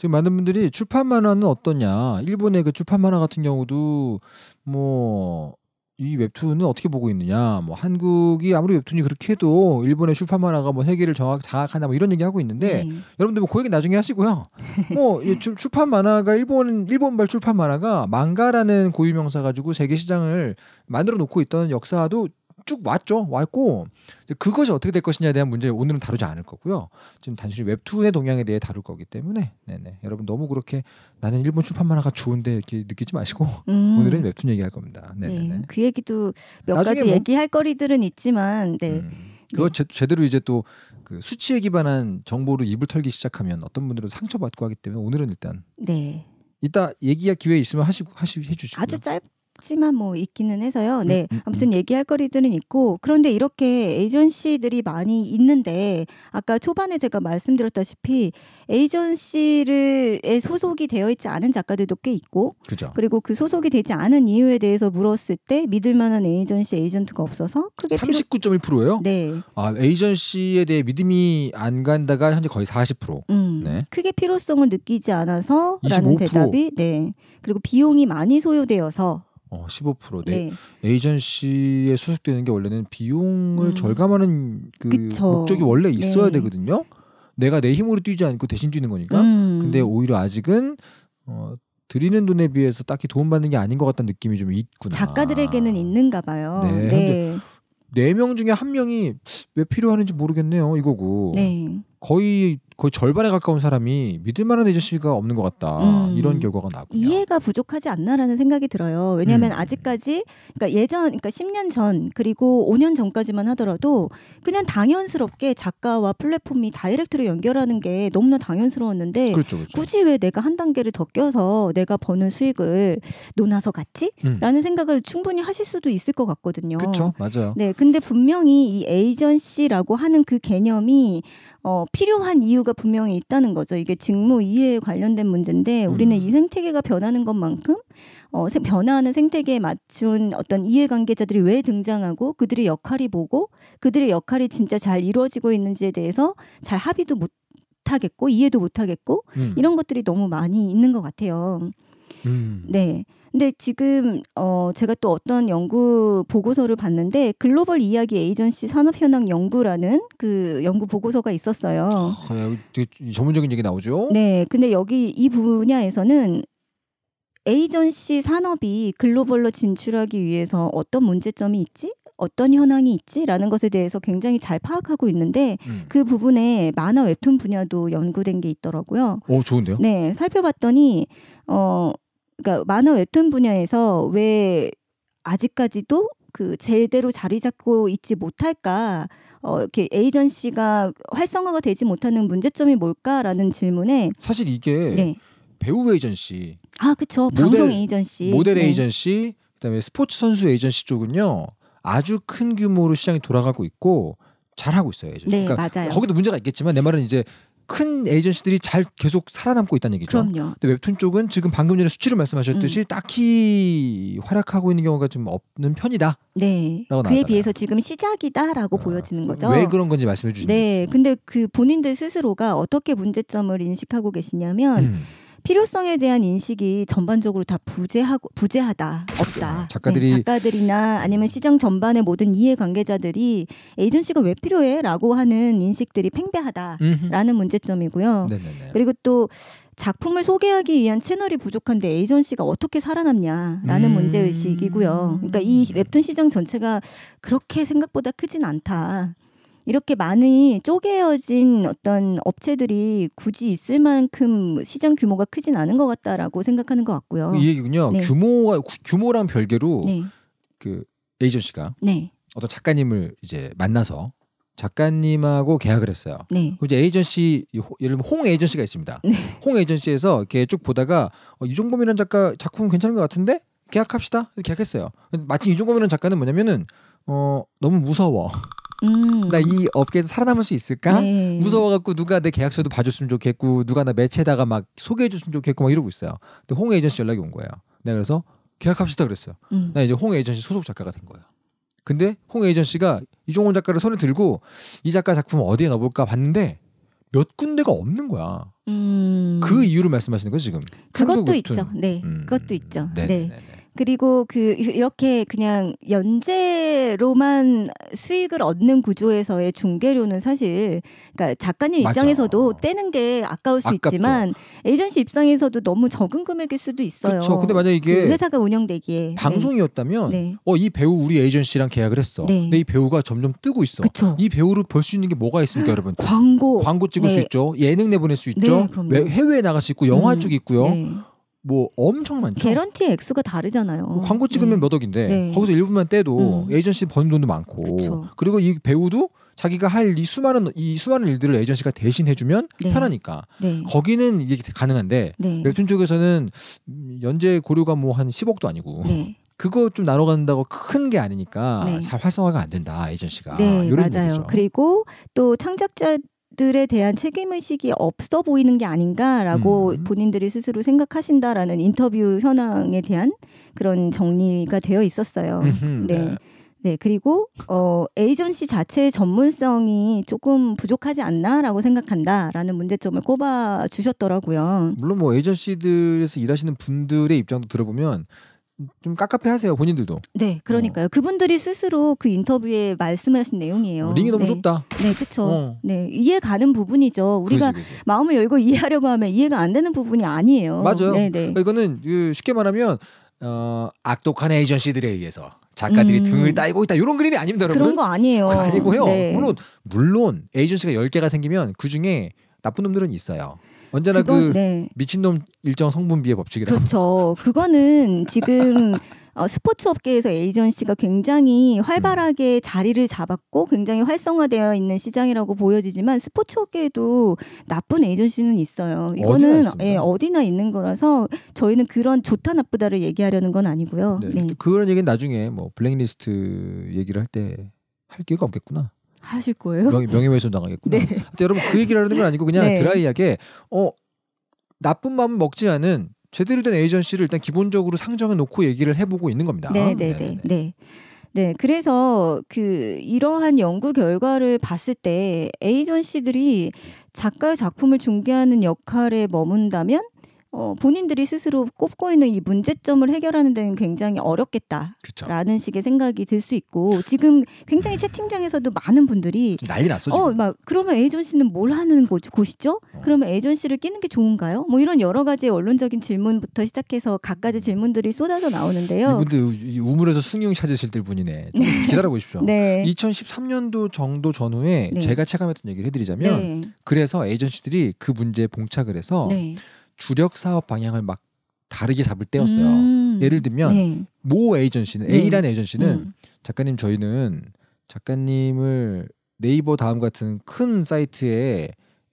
지금 많은 분들이 출판 만화는 어떠냐? 일본의 그 출판 만화 같은 경우도 뭐 이 웹툰은 어떻게 보고 있느냐? 뭐 한국이 아무리 웹툰이 그렇게 해도 일본의 출판 만화가 뭐 세계를 정확 장악하다뭐 이런 얘기 하고 있는데 네. 여러분들 뭐그 얘기 나중에 하시고요. 뭐이 출판 만화가 일본 일본발 출판 만화가 망가라는 고유명사 가지고 세계 시장을 만들어 놓고 있던 역사도 쭉 왔죠. 왔고 그것이 어떻게 될 것이냐에 대한 문제 오늘은 다루지 않을 거고요. 지금 단순히 웹툰의 동향에 대해 다룰 거기 때문에 네네. 여러분 너무 그렇게 나는 일본 출판 만화가 좋은데 이렇게 느끼지 마시고 음. 오늘은 웹툰 얘기할 겁니다. 네. 네네네. 그 얘기도 몇 가지 뭐... 얘기할 거리들은 있지만 네. 음. 네. 그거 네. 제, 대로 이제 또 그 수치에 기반한 정보로 입을 털기 시작하면 어떤 분들은 상처받고 하기 때문에 오늘은 일단 네. 이따 얘기할 기회 있으면 하시 고 하시 해주시고 아주 짧 했지만 뭐 있기는 해서요. 음, 네. 음, 음. 아무튼 얘기할 거리들은 있고 그런데 이렇게 에이전시들이 많이 있는데 아까 초반에 제가 말씀드렸다시피 에이전시를에 소속이 되어 있지 않은 작가들도 꽤 있고 그죠. 그리고 그 소속이 되지 않은 이유에 대해서 물었을 때 믿을 만한 에이전시 에이전트가 없어서 크게 39.1%예요? 네. 아, 에이전시에 대해 믿음이 안 간다가 현재 거의 40%. 음. 네. 크게 필요성을 느끼지 않아서라는 대답이 네. 그리고 비용이 많이 소요되어서 어, 15% 네. 에이전시에 소속되는 게 원래는 비용을 음. 절감하는 그 그쵸. 목적이 원래 네. 있어야 네. 되거든요. 내가 내 힘으로 뛰지 않고 대신 뛰는 거니까. 음. 근데 오히려 아직은 어, 드리는 돈에 비해서 딱히 도움받는 게 아닌 것 같다는 느낌이 좀 있구나. 작가들에게는 있는가 봐요. 네. 네. 네명 중에 한 명이 왜 필요하는지 모르겠네요. 이거고. 네. 거의 거의 절반에 가까운 사람이 믿을 만한 에이전시가 없는 것 같다 음. 이런 결과가 나고 이해가 부족하지 않나라는 생각이 들어요 왜냐하면 음. 아직까지 그러니까 예전 그러니까 10년 전 그리고 5년 전까지만 하더라도 그냥 당연스럽게 작가와 플랫폼이 다이렉트로 연결하는 게 너무나 당연스러웠는데 그렇죠, 그렇죠. 굳이 왜 내가 한 단계를 더 껴서 내가 버는 수익을 논아서 갔지? 음. 라는 생각을 충분히 하실 수도 있을 것 같거든요 그렇죠 맞아요 네 근데 분명히 이 에이전시라고 하는 그 개념이 어, 필요한 이유가 분명히 있다는 거죠. 이게 직무 이해에 관련된 문제인데 우리는 음. 이 생태계가 변하는 것만큼 어, 변화하는 생태계에 맞춘 어떤 이해관계자들이 왜 등장하고 그들의 역할이 보고 그들의 역할이 진짜 잘 이루어지고 있는지에 대해서 잘 합의도 못 하겠고 이해도 못 하겠고 음. 이런 것들이 너무 많이 있는 것 같아요. 음. 네. 근데 지금 어 제가 또 어떤 연구 보고서를 봤는데 글로벌 이야기 에이전시 산업 현황 연구라는 그 연구 보고서가 있었어요. 아, 야, 네. 되게 전문적인 얘기 나오죠? 네. 근데 여기 이 분야에서는 에이전시 산업이 글로벌로 진출하기 위해서 어떤 문제점이 있지? 어떤 현황이 있지라는 것에 대해서 굉장히 잘 파악하고 있는데 음. 그 부분에 만화 웹툰 분야도 연구된 게 있더라고요. 오, 좋은데요? 네, 살펴봤더니 어 그러니까 만화 웹툰 분야에서 왜 아직까지도 그 제대로 자리 잡고 있지 못할까? 어, 이렇게 에이전시가 활성화가 되지 못하는 문제점이 뭘까라는 질문에 사실 이게 네. 배우 에이전시 아그쵸 방송 에이전시 모델 네. 에이전시 그다음에 스포츠 선수 에이전시 쪽은요 아주 큰 규모로 시장이 돌아가고 있고 잘하고 있어요. 예전에. 네, 그러니까 맞아요. 거기도 문제가 있겠지만 내 말은 이제 큰 에이전시들이 잘 계속 살아남고 있다는 얘기죠. 그럼요. 근데 웹툰 쪽은 지금 방금 전에 수치를 말씀하셨듯이 음. 딱히 활약하고 있는 경우가 좀 없는 편이다. 네. 그에 나왔잖아요. 비해서 지금 시작이다라고 아, 보여지는 거죠. 왜 그런 건지 말씀해 주시면. 네. 근데 그 본인들 스스로가 어떻게 문제점을 인식하고 계시냐면 음. 필요성에 대한 인식이 전반적으로 다 부재하고 부재하다 없다. 아, 네, 작가들이 네, 작가들이나 아니면 시장 전반의 모든 이해 관계자들이 에이전시가 왜 필요해라고 하는 인식들이 팽배하다라는 음흠. 문제점이고요. 네네네. 그리고 또 작품을 소개하기 위한 채널이 부족한데 에이전시가 어떻게 살아남냐라는 음... 문제 의식이고요. 그러니까 이 웹툰 시장 전체가 그렇게 생각보다 크진 않다. 이렇게 많이 쪼개어진 어떤 업체들이 굳이 있을 만큼 시장 규모가 크진 않은 것 같다라고 생각하는 것 같고요. 이 얘기군요. 네. 규모가 규모랑 별개로 네. 그 에이전시가 네. 어떤 작가님을 이제 만나서 작가님하고 계약을 했어요. 네. 이제 에이전시 예를 들면 홍 에이전시가 있습니다. 네. 홍 에이전시에서 이렇게 쭉 보다가 어, 이종범이라는 작가 작품 괜찮은 것 같은데 계약합시다. 계약했어요. 마침 이종범이라는 작가는 뭐냐면은 어 너무 무서워. 음. 나이 업계에서 살아남을 수 있을까? 네. 무서워갖고 누가 내 계약서도 봐줬으면 좋겠고 누가 나 매체다가 에막 소개해줬으면 좋겠고 막 이러고 있어요. 근데 홍 에이전시 연락이 온 거예요. 내가 그래서 계약합시다 그랬어요. 음. 나 이제 홍 에이전시 소속 작가가 된 거예요. 근데 홍 에이전시가 이종훈 작가를 손에 들고 이 작가 작품 어디에 넣어볼까 봤는데 몇 군데가 없는 거야. 음. 그 이유를 말씀하시는 거예요 지금. 그것도 있죠. 네, 음. 그것도 있죠. 네. 네. 네, 네 그리고 그 이렇게 그냥 연재로만 수익을 얻는 구조에서의 중개료는 사실 그러니까 작가님 입장에서도 떼는 게 아까울 수 아깝죠. 있지만 에이전시 입장에서도 너무 적은 금액일 수도 있어요. 그렇죠. 근데 만약 이게 그 회사가 운영되기에 네. 방송이었다면 네. 어이 배우 우리 에이전시랑 계약을 했어. 네. 근데 이 배우가 점점 뜨고 있어. 그쵸. 이 배우를 볼 수 있는 게 뭐가 있습니까, 여러분? 광고 광고 찍을 네. 수 있죠. 예능 내보낼 수 있죠. 네, 해외에 나갈 수 있고 영화 음, 쪽이 있고요. 네. 뭐 엄청 많죠. 개런티 액수가 다르잖아요. 뭐 광고 찍으면 네. 몇 억인데 네. 거기서 일부만 떼도 음. 에이전시 버는 돈도 많고 그쵸. 그리고 이 배우도 자기가 할 이 수많은 이 수많은 일들을 에이전시가 대신 해주면 네. 편하니까 네. 거기는 이게 가능한데 네. 웹툰 쪽에서는 연재 고려가 뭐 한 10억도 아니고 네. 그거 좀 나눠간다고 큰 게 아니니까 잘 활성화가 안 된다 에이전시가 네, 이런 맞아요. 문제죠. 그리고 또 창작자 그들에 대한 책임의식이 없어 보이는 게 아닌가라고 음. 본인들이 스스로 생각하신다라는 인터뷰 현황에 대한 그런 정리가 되어 있었어요. 네. 네. 네, 그리고 어 에이전시 자체의 전문성이 조금 부족하지 않나라고 생각한다라는 문제점을 꼽아 주셨더라고요. 물론 뭐 에이전시들에서 일하시는 분들의 입장도 들어보면 좀 깝깝해하세요 본인들도. 네, 그러니까요. 어. 그분들이 스스로 그 인터뷰에 말씀하신 내용이에요. 어, 링이 너무 네. 좁다. 네, 그렇죠. 어. 네, 이해 가는 부분이죠. 우리가 그렇지, 그렇지. 마음을 열고 이해하려고 하면 이해가 안 되는 부분이 아니에요. 맞아요. 네, 네. 그러니까 이거는 그 쉽게 말하면 어, 악독한 에이전시들에 의해서 작가들이 음. 등을 따이고 있다 이런 그림이 아닙니다, 여러분. 그런 거 아니에요. 아니고요. 네. 물론 물론 에이전시가 열 개가 생기면 그 중에 나쁜 놈들은 있어요. 언제나 그건, 그 네. 미친놈 일정 성분비의 법칙이라 그렇죠. 그거는 지금 어, 스포츠 업계에서 에이전시가 굉장히 활발하게 음. 자리를 잡았고 굉장히 활성화되어 있는 시장이라고 보여지지만 스포츠 업계에도 나쁜 에이전시는 있어요. 이거는 어디나, 예, 어디나 있는 거라서 저희는 그런 좋다 나쁘다를 얘기하려는 건 아니고요. 네, 네. 그러니까 그런 얘기는 나중에 뭐 블랙리스트 얘기를 할 때 할 기회가 없겠구나. 하실 거예요? 명 명예훼손 당하겠구나. 네. 여러분 그 얘기를 하는 건 아니고 그냥 네. 드라이하게 어 나쁜 마음 먹지 않은 제대로 된 에이전시를 일단 기본적으로 상정해 놓고 얘기를 해보고 있는 겁니다. 네, 네, 네, 네. 네, 그래서 그 이러한 연구 결과를 봤을 때 에이전시들이 작가의 작품을 중개하는 역할에 머문다면 어, 본인들이 스스로 꼽고 있는 이 문제점을 해결하는 데는 굉장히 어렵겠다라는 그쵸. 식의 생각이 들 수 있고 지금 굉장히 채팅장에서도 많은 분들이 난리 났어. 어, 지금. 어, 막 그러면 에이전씨는뭘 하는 곳, 곳이죠? 어. 그러면 에이전씨를 끼는 게 좋은가요? 뭐 이런 여러 가지 언론적인 질문부터 시작해서 각가지 질문들이 쏟아져 나오는데요. 이분들 우물에서 숭늉 찾으실 분이네. 좀 기다려 보십시오. 네. 2013년도 정도 전후에 네. 제가 체감했던 얘기를 해드리자면 네. 그래서 에이전씨들이그 문제에 봉착을 해서. 네. 주력 사업 방향을 막 다르게 잡을 때였어요. 음. 예를 들면 네. 모 에이전시는 네. A라는 에이전시는 음. 작가님 저희는 작가님을 네이버 다음 같은 큰 사이트에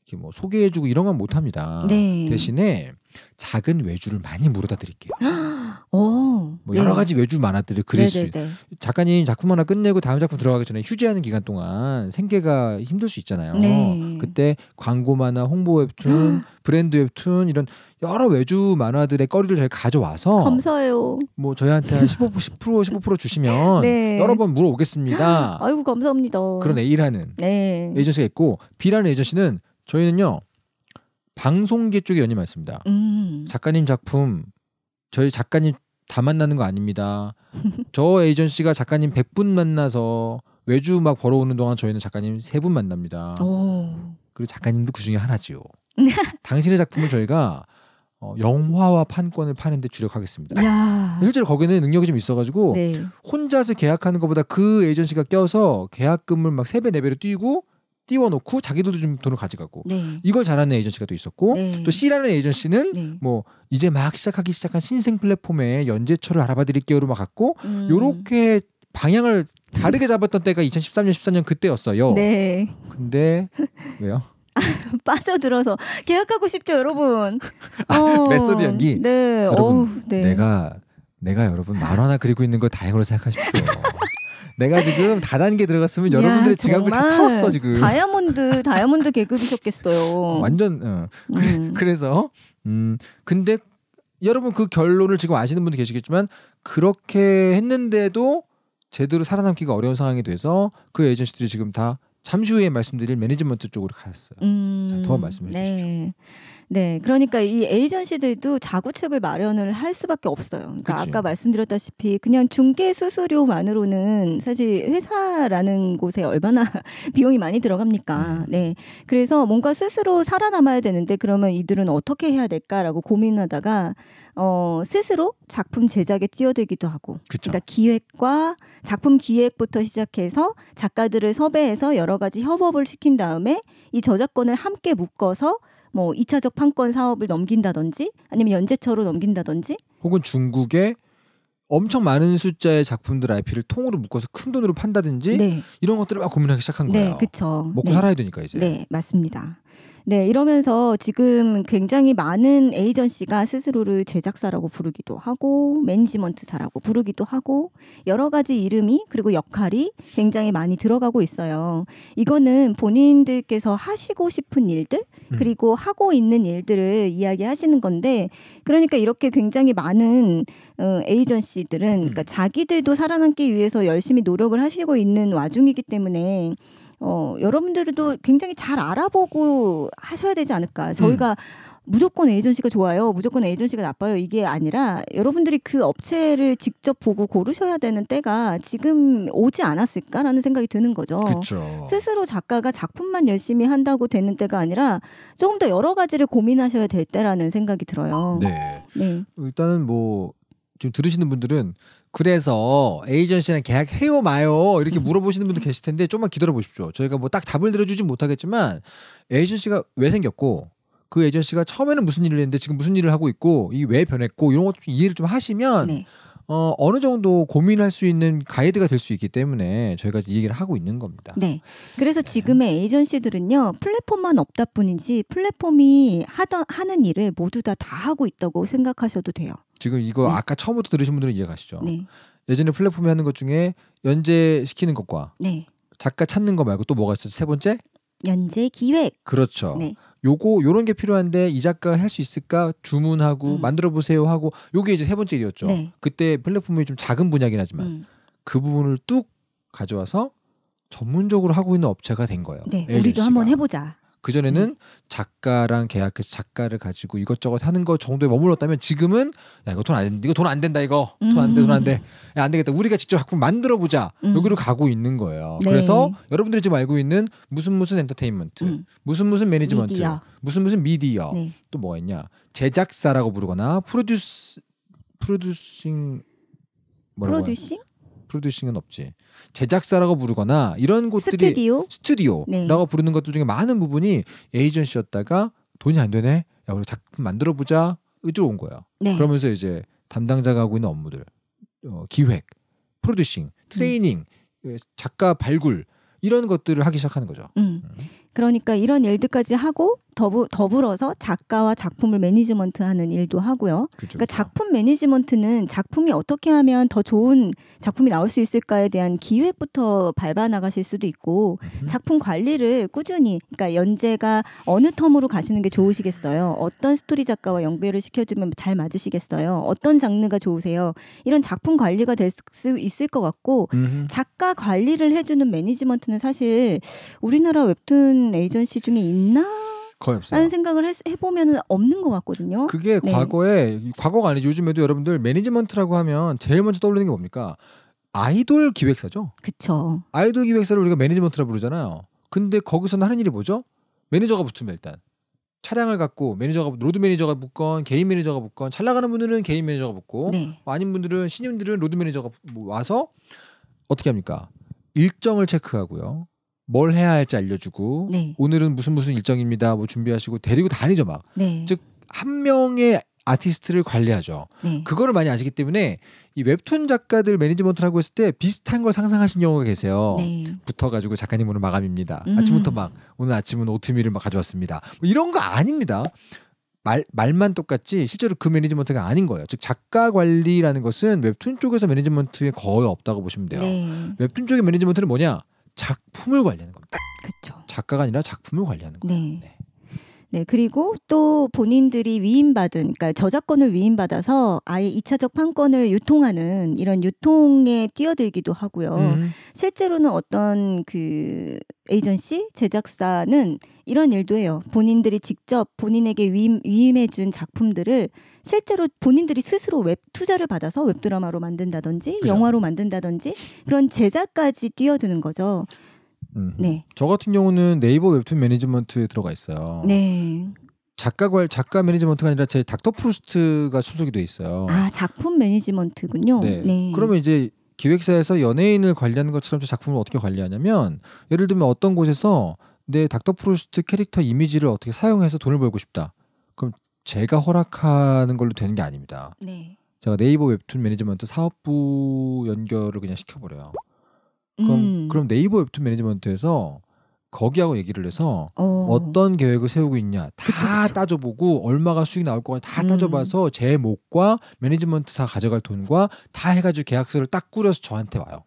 이렇게 뭐 소개해주고 이런 건 못합니다. 네. 대신에 작은 외주를 많이 물어다 드릴게요. 오, 어. 뭐 네. 여러 가지 외주 만화들을 그릴 네, 수 네, 작가님 작품 하나 끝내고 다음 작품 들어가기 전에 휴지하는 기간 동안 생계가 힘들 수 있잖아요. 네. 그때 광고 만화, 홍보 웹툰, 브랜드 웹툰 이런 여러 외주 만화들의 거리를 저희 가져와서 감사해요. 뭐 저희한테 한 15%, 10% 15% 주시면 네. 여러 번물어보겠습니다 아이고 감사합니다. 그런 A라는 에이전시가 있고 B라는 에이전시는 저희는요 방송계 쪽에 연이 많습니다. 음. 작가님 작품 저희 작가님 다 만나는 거 아닙니다. 저 에이전시가 작가님 100분 만나서 외주 막 벌어오는 동안 저희는 작가님 3분 만납니다. 오. 그리고 작가님도 그 중에 하나지요. 당신의 작품을 저희가 어, 영화와 판권을 파는데 주력하겠습니다. 야. 실제로 거기는 능력이 좀 있어가지고 네. 혼자서 계약하는 것보다 그 에이전시가 껴서 계약금을 막 3배, 4배로 뛰고 띄워놓고 자기도좀 돈을 가져가고 네. 이걸 잘하는 에이전시가 또 있었고 네. 또 C라는 에이전시는 네. 뭐 이제 막 시작하기 시작한 신생 플랫폼의 연재처를 알아봐 드릴게요로 막 갔고 음. 요렇게 방향을 다르게 잡았던 때가 2013년 14년 그때였어요. 네. 근데 왜요? 빠져들어서 계약하고 싶죠 여러분. 아, 어. 메소드 연기. 네. 여러분 어우, 네. 내가 내가 여러분 만 하나 그리고 있는 거 다행으로 생각하십시오. 내가 지금 다단계 들어갔으면 야, 여러분들의 지갑을 다 털었어 지금. 다이아몬드 다이아몬드 계급이셨겠어요. 완전 어. 그래, 음. 그래서 음 근데 여러분 그 결론을 지금 아시는 분도 계시겠지만 그렇게 했는데도 제대로 살아남기가 어려운 상황이 돼서 그 에이전시들이 지금 다 잠시 후에 말씀드릴 매니지먼트 쪽으로 갔어요. 음, 자, 더 말씀해 네. 주시죠. 네, 그러니까 이 에이전시들도 자구책을 마련을 할 수밖에 없어요. 그러니까 그치. 아까 말씀드렸다시피 그냥 중개 수수료만으로는 사실 회사라는 곳에 얼마나 비용이 많이 들어갑니까. 네, 그래서 뭔가 스스로 살아남아야 되는데 그러면 이들은 어떻게 해야 될까라고 고민하다가 어, 스스로 작품 제작에 뛰어들기도 하고, 그쵸. 그러니까 기획과 작품 기획부터 시작해서 작가들을 섭외해서 여러 가지 협업을 시킨 다음에 이 저작권을 함께 묶어서 뭐 2차적 판권 사업을 넘긴다든지 아니면 연재처로 넘긴다든지 혹은 중국에 엄청 많은 숫자의 작품들 IP를 통으로 묶어서 큰 돈으로 판다든지 네. 이런 것들을 막 고민하기 시작한 네, 거예요. 네, 그렇죠. 먹고 네. 살아야 되니까 이제. 네, 맞습니다. 네, 이러면서 지금 굉장히 많은 에이전시가 스스로를 제작사라고 부르기도 하고 매니지먼트사라고 부르기도 하고 여러 가지 이름이 그리고 역할이 굉장히 많이 들어가고 있어요. 이거는 본인들께서 하시고 싶은 일들 음. 그리고 하고 있는 일들을 이야기하시는 건데 그러니까 이렇게 굉장히 많은 어, 에이전시들은 음. 그러니까 자기들도 살아남기 위해서 열심히 노력을 하시고 있는 와중이기 때문에 어, 여러분들도 굉장히 잘 알아보고 하셔야 되지 않을까. 음. 저희가 음. 무조건 에이전시가 좋아요, 무조건 에이전시가 나빠요 이게 아니라 여러분들이 그 업체를 직접 보고 고르셔야 되는 때가 지금 오지 않았을까라는 생각이 드는 거죠. 그쵸. 스스로 작가가 작품만 열심히 한다고 되는 때가 아니라 조금 더 여러 가지를 고민하셔야 될 때라는 생각이 들어요. 네. 네. 일단은 뭐 지금 들으시는 분들은 그래서 에이전시랑 계약해요 마요 이렇게 음. 물어보시는 분도 계실 텐데 조금만 기다려 보십시오. 저희가 뭐 딱 답을 들어주진 못하겠지만 에이전시가 왜 생겼고 그 에이전시가 처음에는 무슨 일을 했는데 지금 무슨 일을 하고 있고 이 왜 변했고 이런 것 좀 이해를 좀 하시면 네. 어, 어느 정도 고민할 수 있는 가이드가 될 수 있기 때문에 저희가 이 얘기를 하고 있는 겁니다. 네. 그래서 네. 지금의 에이전시들은요, 플랫폼만 없다 뿐이지 플랫폼이 하던, 하는 일을 모두 다 다 하고 있다고 생각하셔도 돼요. 지금 이거 네. 아까 처음부터 들으신 분들은 이해가시죠. 네. 예전에 플랫폼에 하는 것 중에 연재 시키는 것과 네. 작가 찾는 거 말고 또 뭐가 있었죠? 세 번째? 연재 기획. 그렇죠. 네. 요거 요런 게 필요한데 이 작가가 할 수 있을까 주문하고 음. 만들어 보세요 하고 요게 이제 세 번째 일이었죠. 네. 그때 플랫폼이 좀 작은 분야긴 하지만 음. 그 부분을 뚝 가져와서 전문적으로 하고 있는 업체가 된 거예요. 네, 우리도 한번 해보자. 그 전에는 작가랑 계약해서 작가를 가지고 이것저것 하는 거 정도에 머물렀다면 지금은 야 이거 돈안 된다 이거 돈 안 된다 이거 돈 안 돼 돈 안돼야안 되겠다 우리가 직접 작품 만들어 보자 음. 여기로 가고 있는 거예요. 네. 그래서 여러분들이 지금 알고 있는 무슨 무슨 엔터테인먼트 음. 무슨 무슨 매니지먼트 미디어. 무슨 무슨 미디어 네. 또 뭐가 있냐 제작사라고 부르거나 프로듀스 프로듀싱 뭐라고 프로듀싱? 프로듀싱은 없지. 제작사라고 부르거나 이런 곳들이 스튜디오? 스튜디오라고 네. 부르는 것들 중에 많은 부분이 에이전시였다가 돈이 안 되네. 야 우리 작품 만들어 보자. 이쪽 온 거야. 네. 그러면서 이제 담당자가 하고 있는 업무들, 어, 기획, 프로듀싱, 음. 트레이닝, 음. 작가 발굴 이런 것들을 하기 시작하는 거죠. 음. 음. 그러니까 이런 일들까지 하고 더부, 더불어서 작가와 작품을 매니지먼트 하는 일도 하고요. 그쵸, 그러니까 그쵸. 작품 매니지먼트는 작품이 어떻게 하면 더 좋은 작품이 나올 수 있을까에 대한 기획부터 밟아 나가실 수도 있고 으흠. 작품 관리를 꾸준히 그러니까 연재가 어느 텀으로 가시는 게 좋으시겠어요? 어떤 스토리 작가와 연결을 시켜주면 잘 맞으시겠어요? 어떤 장르가 좋으세요? 이런 작품 관리가 될 수 있을 것 같고 으흠. 작가 관리를 해주는 매니지먼트는 사실 우리나라 웹툰 에이전시 중에 있나? 거의 없어요. 라는 생각을 해, 보면 없는 것 같거든요. 그게 네. 과거에 과거가 아니죠. 요즘에도 여러분들 매니지먼트라고 하면 제일 먼저 떠오르는게 뭡니까? 아이돌 기획사죠. 그렇죠. 아이돌 기획사를 우리가 매니지먼트라 부르잖아요. 근데 거기서는 하는 일이 뭐죠? 매니저가 붙으면 일단 차량을 갖고 매니저가 로드 매니저가 붙건 개인 매니저가 붙건 잘 나가는 분들은 개인 매니저가 붙고 네. 뭐 아닌 분들은 신인들은 로드 매니저가 뭐 와서 어떻게 합니까? 일정을 체크하고요. 뭘 해야 할지 알려주고 네. 오늘은 무슨 무슨 일정입니다. 뭐 준비하시고 데리고 다니죠 막. 네. 즉한 명의 아티스트를 관리하죠. 네. 그거를 많이 아시기 때문에 이 웹툰 작가들 매니지먼트라고 했을 때 비슷한 걸 상상하신 경우가 계세요. 네. 붙어가지고 작가님 오늘 마감입니다. 음. 아침부터 막 오늘 아침은 오트밀을 막 가져왔습니다. 뭐 이런 거 아닙니다. 말, 말만 똑같지 실제로 그 매니지먼트가 아닌 거예요. 즉 작가 관리라는 것은 웹툰 쪽에서 매니지먼트에 거의 없다고 보시면 돼요. 네. 웹툰 쪽의 매니지먼트는 뭐냐? 작품을 관리하는 겁니다. 그렇죠. 작가가 아니라 작품을 관리하는 거예요. 네. 네. 네, 그리고 또 본인들이 위임받은, 그러니까 저작권을 위임받아서 아예 이차적 판권을 유통하는 이런 유통에 뛰어들기도 하고요. 음. 실제로는 어떤 그 에이전시, 제작사는 이런 일도 해요. 본인들이 직접 본인에게 위임, 위임해준 작품들을 실제로 본인들이 스스로 웹 투자를 받아서 웹드라마로 만든다든지 그죠. 영화로 만든다든지 그런 제작까지 뛰어드는 거죠. 음. 네. 저 같은 경우는 네이버 웹툰 매니지먼트에 들어가 있어요. 네. 작가 작가 매니지먼트가 아니라 제 닥터 프루스트가 소속이 돼 있어요. 아 작품 매니지먼트군요. 네. 네. 그러면 이제 기획사에서 연예인을 관리하는 것처럼 저 작품을 어떻게 관리하냐면 예를 들면 어떤 곳에서 내 닥터 프루스트 캐릭터 이미지를 어떻게 사용해서 돈을 벌고 싶다. 그럼 제가 허락하는 걸로 되는 게 아닙니다. 네. 제가 네이버 웹툰 매니지먼트 사업부 연결을 그냥 시켜버려요. 그럼 음. 그럼 네이버 웹툰 매니지먼트에서 거기하고 얘기를 해서 어. 떤 계획을 세우고 있냐 다 그쵸, 그쵸. 따져보고 얼마가 수익 나올 거냐 다 음. 따져봐서 제 목과 매니지먼트사 가져갈 돈과 다 해가지고 계약서를 딱 꾸려서 저한테 와요.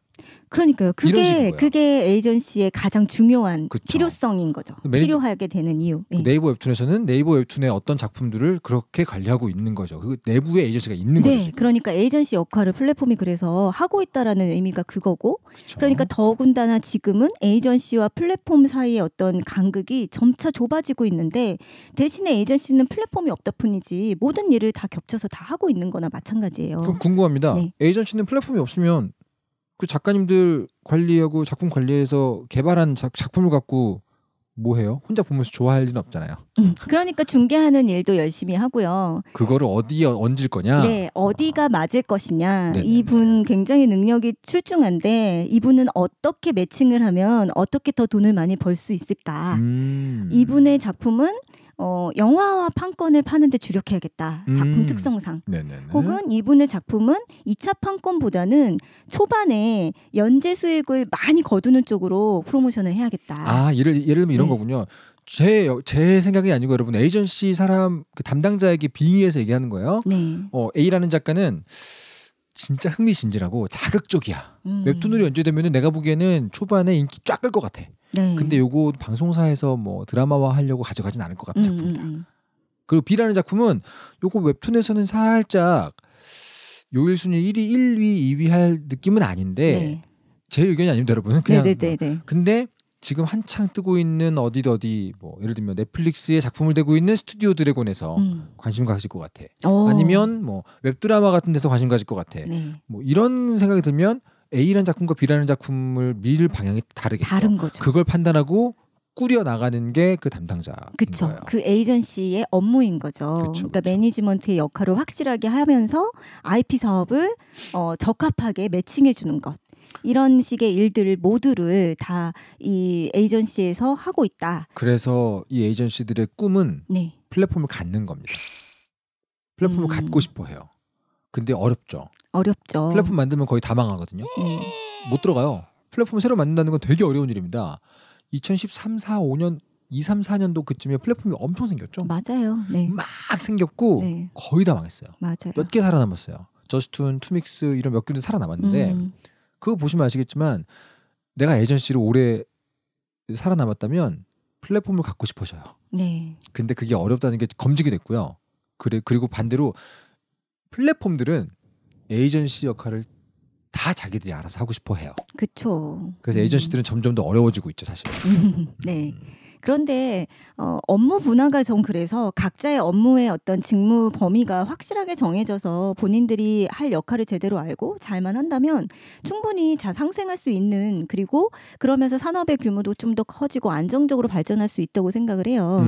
그러니까요. 그게 그게 에이전시의 가장 중요한 그쵸. 필요성인 거죠. 그 매니저, 필요하게 되는 이유. 그 예. 네이버 웹툰에서는 네이버 웹툰의 어떤 작품들을 그렇게 관리하고 있는 거죠. 그 내부에 에이전시가 있는 네, 거죠. 지 그러니까 에이전시 역할을 플랫폼이 그래서 하고 있다라는 의미가 그거고. 그쵸. 그러니까 더군다나 지금은 에이전시와 플랫폼 사이의 어떤 간극이 점차 좁아지고 있는데 대신에 에이전시는 플랫폼이 없다뿐이지 모든 일을 다 겹쳐서 다 하고 있는 거나 마찬가지예요. 궁금합니다. 네. 에이전시는 플랫폼이 없으면 그 작가님들 관리하고 작품 관리해서 개발한 작, 작품을 갖고 뭐 해요? 혼자 보면서 좋아할 일은 없잖아요. 음, 그러니까 중계하는 일도 열심히 하고요. 그거를 어디에 얹을 거냐? 네, 어디가 아. 맞을 것이냐. 네네네. 이분 굉장히 능력이 출중한데 이분은 어떻게 매칭을 하면 어떻게 더 돈을 많이 벌 수 있을까? 음. 이분의 작품은 어, 영화와 판권을 파는데 주력해야겠다. 작품 음. 특성상. 네네네. 혹은 이분의 작품은 2차 판권보다는 초반에 연재 수익을 많이 거두는 쪽으로 프로모션을 해야겠다. 아, 예를, 예를 들면 이런 네. 거군요. 제, 제 생각이 아니고 여러분 에이전시 사람 그 담당자에게 빙의해서 얘기하는 거예요. 네. 어, A라는 작가는 진짜 흥미진진하고 자극적이야. 음. 웹툰으로 연재되면 내가 보기에는 초반에 인기 쫙끌것 같아. 네. 근데 요거 방송사에서 뭐 드라마화 하려고 가져가진 않을 것 같은 음, 음, 작품이다. 음. 그리고 B라는 작품은 요거 웹툰에서는 살짝 요일 순위 1위, 1위, 2위 할 느낌은 아닌데 네. 제 의견이 아닙니다, 여러분. 그냥 네네네. 네, 네, 네. 근데 지금 한창 뜨고 있는 어디 어디 뭐 예를 들면 넷플릭스에 작품을 대고 있는 스튜디오 드래곤에서 음. 관심 가질 것 같아. 오. 어. 아니면 뭐 웹드라마 같은 데서 관심 가질 것 같아. 네. 뭐 이런 생각이 들면 A라는 작품과 B라는 작품을 밀 방향이 다르겠죠. 다른 거죠. 그걸 판단하고 꾸려 나가는 게 그 담당자. 그렇죠. 그 에이전시의 업무인 거죠. 그쵸, 그러니까 그쵸. 매니지먼트의 역할을 확실하게 하면서 IP 사업을 어, 적합하게 매칭해 주는 것. 이런 식의 일들을 모두를 다 이 에이전시에서 하고 있다. 그래서 이 에이전시들의 꿈은 네. 플랫폼을 갖는 겁니다. 플랫폼을 음. 갖고 싶어 해요. 근데 어렵죠. 어렵죠. 플랫폼 만들면 거의 다 망하거든요. 네. 못 들어가요. 플랫폼 을 새로 만든다는 건 되게 어려운 일입니다. 2013, 4, 5년 2, 3, 4년도 그쯤에 플랫폼이 엄청 생겼죠. 맞아요. 네. 막 생겼고 네. 거의 다 망했어요. 맞아요. 몇 개 살아남았어요. 저스툰, 투믹스 이런 몇 개는 살아남았는데 음. 그거 보시면 아시겠지만 내가 에이전시로 오래 살아남았다면 플랫폼을 갖고 싶어져요. 네. 근데 그게 어렵다는 게 검증이 됐고요. 그래 그리고 반대로 플랫폼들은 에이전시 역할을 다 자기들이 알아서 하고 싶어 해요. 그렇죠. 그래서 에이전시들은 음. 점점 더 어려워지고 있죠, 사실. 네. 음. 그런데 어, 업무 분화가 좀 그래서 각자의 업무의 어떤 직무 범위가 확실하게 정해져서 본인들이 할 역할을 제대로 알고 잘만 한다면 충분히 자 상생할 수 있는 그리고 그러면서 산업의 규모도 좀 더 커지고 안정적으로 발전할 수 있다고 생각을 해요.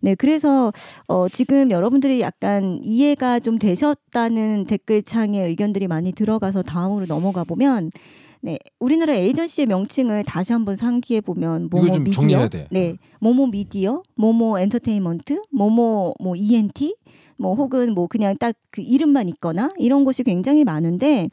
네, 그래서 어, 지금 여러분들이 약간 이해가 좀 되셨다는 댓글창에 의견들이 많이 들어가서 다음으로 넘어가 보면 네, 우리나라 에이전시의 명칭을 다시 한번 상기해 보면 모모 미디어, 네, 모모 미디어, 모모 엔터테인먼트, 모모 뭐 ENT, 뭐 혹은 뭐 그냥 딱 그 이름만 있거나 이런 곳이 굉장히 많은데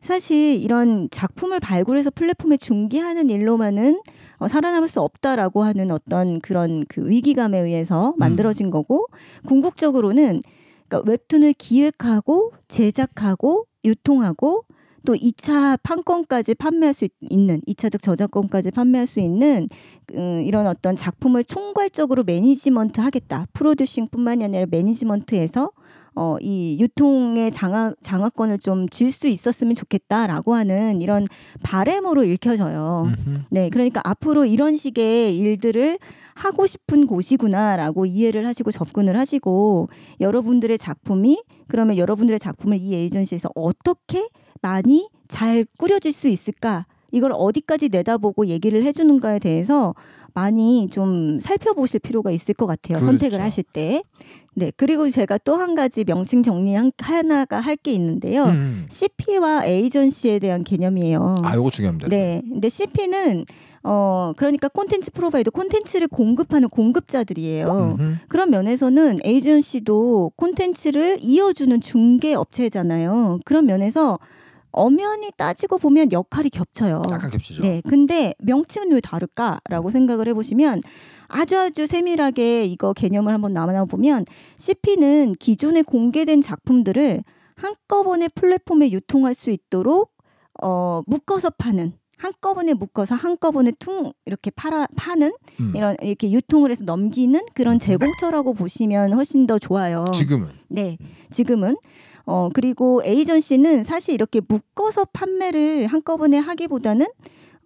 사실 이런 작품을 발굴해서 플랫폼에 중계하는 일로만은 어, 살아남을 수 없다라고 하는 어떤 그런 그 위기감에 의해서 음. 만들어진 음. 거고 궁극적으로는 그러니까 웹툰을 기획하고 제작하고 유통하고 또 2차 판권까지 판매할 수 있는 2차적 저작권까지 판매할 수 있는 음, 이런 어떤 작품을 총괄적으로 매니지먼트 하겠다. 프로듀싱뿐만이 아니라 매니지먼트에서 어, 이 유통의 장하, 장악권을 좀 줄 수 있었으면 좋겠다라고 하는 이런 바램으로 읽혀져요. 음흠. 네, 그러니까 앞으로 이런 식의 일들을 하고 싶은 곳이구나라고 이해를 하시고 접근을 하시고 여러분들의 작품이 그러면 여러분들의 작품을 이 에이전시에서 어떻게 많이 잘 꾸려질 수 있을까? 이걸 어디까지 내다보고 얘기를 해주는가에 대해서 많이 좀 살펴보실 필요가 있을 것 같아요. 그렇죠. 선택을 하실 때. 네. 그리고 제가 또 한 가지 명칭 정리 한, 하나가 할 게 있는데요. 음. CP와 에이전시에 대한 개념이에요. 아, 이거 중요합니다. 네. 근데 CP는 어 그러니까 콘텐츠 프로바이더 콘텐츠를 공급하는 공급자들이에요. 음흠. 그런 면에서는 에이전시도 콘텐츠를 이어주는 중개 업체잖아요. 그런 면에서 엄연히 따지고 보면 역할이 겹쳐요. 약간 겹치죠. 네. 근데 명칭은 왜 다를까라고 음. 생각을 해보시면 아주 아주 세밀하게 이거 개념을 한번 나눠보면 CP는 기존에 공개된 작품들을 한꺼번에 플랫폼에 유통할 수 있도록 어, 묶어서 파는 한꺼번에 묶어서 한꺼번에 퉁 이렇게 팔아 파는 음. 이런 이렇게 유통을 해서 넘기는 그런 음. 제공처라고 보시면 훨씬 더 좋아요. 지금은 네, 음. 지금은 어, 그리고 에이전시는 사실 이렇게 묶어서 판매를 한꺼번에 하기보다는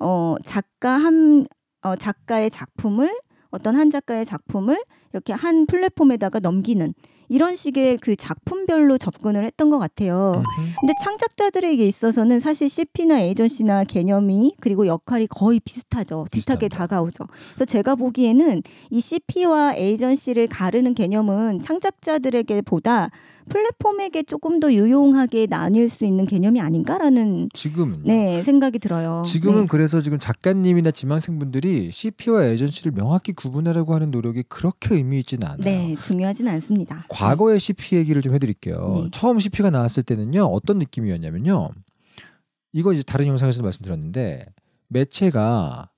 어, 작가 한 어, 작가의 작품을 어떤 한 작가의 작품을 이렇게 한 플랫폼에다가 넘기는 이런 식의 그 작품별로 접근을 했던 것 같아요. 근데 창작자들에게 있어서는 사실 CP나 에이전시나 개념이 그리고 역할이 거의 비슷하죠. 비슷하게 비슷합니다. 다가오죠. 그래서 제가 보기에는 이 CP와 에이전시를 가르는 개념은 창작자들에게 보다 플랫폼에게 조금 더 유용하게 나뉠 수 있는 개념이 아닌가라는 지금은 네 생각이 들어요. 지금은 네. 그래서 지금 작가님이나 지망생분들이 CP와 에이전시를 명확히 구분하려고 하는 노력이 그렇게 의미 있지는 않아요. 네, 중요하진 않습니다. 과거의 CP 얘기를 좀 해드릴게요. 네. 처음 CP가 나왔을 때는요 어떤 느낌이었냐면요. 이거 이제 다른 영상에서 말씀드렸는데 매체가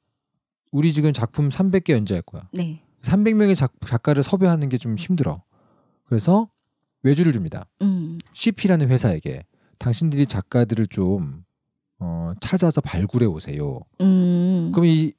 우리 지금 작품 300개 연재할 거야. 네. 300명의 작, 가를 섭외하는 게 좀 힘들어. 그래서 외주를 줍니다. 음. CP라는 회사에게 당신들이 작가들을 좀 어, 찾아서 발굴해 오세요. 음. 그럼 이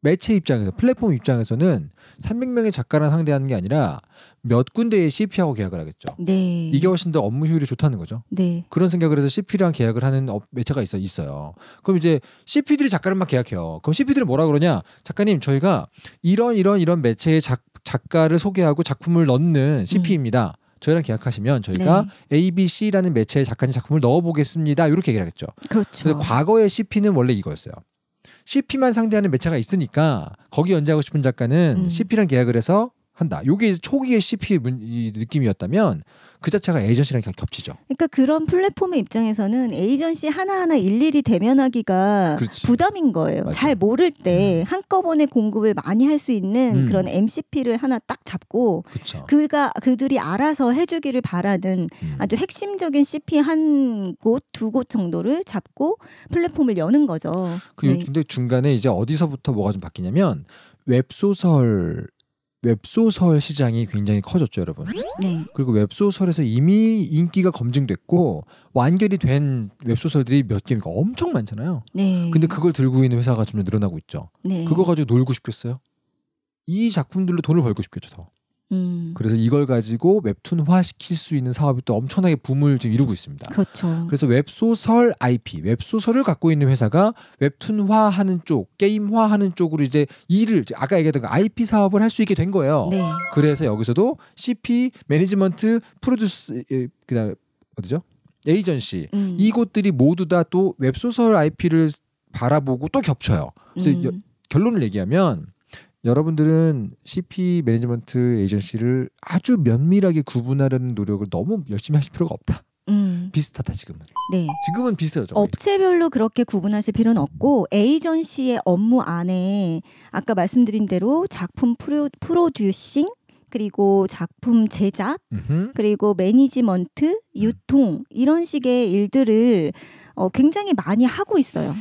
매체 입장에서 플랫폼 입장에서는 300명의 작가랑 상대하는 게 아니라 몇 군데의 CP하고 계약을 하겠죠. 네. 이게 훨씬 더 업무 효율이 좋다는 거죠. 네. 그런 생각을 해서 CP랑 계약을 하는 업, 매체가 있어 있어요. 그럼 이제 CP들이 작가를 막 계약해요. 그럼 CP들은 뭐라 그러냐? 작가님 저희가 이런 이런 이런 매체의 작, 작가를 소개하고 작품을 넣는 CP입니다. 음. 저희랑 계약하시면 저희가 네. ABC라는 매체의 작가님 작품을 넣어보겠습니다. 이렇게 얘기를 하겠죠. 그렇죠. 과거의 CP는 원래 이거였어요. CP만 상대하는 매체가 있으니까 거기 연재하고 싶은 작가는 음. CP랑 계약을 해서 한다. 요게 초기의 CP의 느낌이었다면 그 자체가 에이전시랑 그냥 겹치죠. 그러니까 그런 플랫폼의 입장에서는 에이전시 하나하나 일일이 대면하기가 그렇지. 부담인 거예요. 맞아. 잘 모를 때 음. 한꺼번에 공급을 많이 할 수 있는 음. 그런 MCP를 하나 딱 잡고 그쵸. 그가 그들이 알아서 해주기를 바라는 음. 아주 핵심적인 CP 한 곳 두곳 곳 정도를 잡고 플랫폼을 여는 거죠. 그, 네. 근데 중간에 이제 어디서부터 뭐가 좀 바뀌냐면 웹소설 웹소설 시장이 굉장히 커졌죠, 여러분. 네. 그리고 웹소설에서 이미 인기가 검증됐고 완결이 된 웹소설들이 몇 개입니까? 그러니까 엄청 많잖아요. 네. 근데 그걸 들고 있는 회사가 점점 늘어나고 있죠. 네. 그거 가지고 놀고 싶겠어요? 이 작품들로 돈을 벌고 싶겠죠, 더. 음. 그래서 이걸 가지고 웹툰화 시킬 수 있는 사업이 또 엄청나게 붐을 지금 이루고 있습니다. 그렇죠. 그래서 웹소설 IP, 웹소설을 갖고 있는 회사가 웹툰화하는 쪽, 게임화하는 쪽으로 이제 일을 아까 얘기했던 그 IP 사업을 할 수 있게 된 거예요. 네. 그래서 여기서도 CP, 매니지먼트, 프로듀스 그다음 어디죠? 에이전시 음. 이곳들이 모두 다 또 웹소설 IP를 바라보고 또 겹쳐요. 그래서 음. 결론을 얘기하면 여러분들은 CP 매니지먼트 에이전시를 아주 면밀하게 구분하려는 노력을 너무 열심히 하실 필요가 없다. 음. 비슷하다 지금은. 네. 지금은 비슷해요. 업체별로 그렇게 구분하실 필요는 없고 에이전시의 업무 안에 아까 말씀드린 대로 작품 프로, 프로듀싱 그리고 작품 제작 음흠. 그리고 매니지먼트 음. 유통 이런 식의 일들을 어, 굉장히 많이 하고 있어요.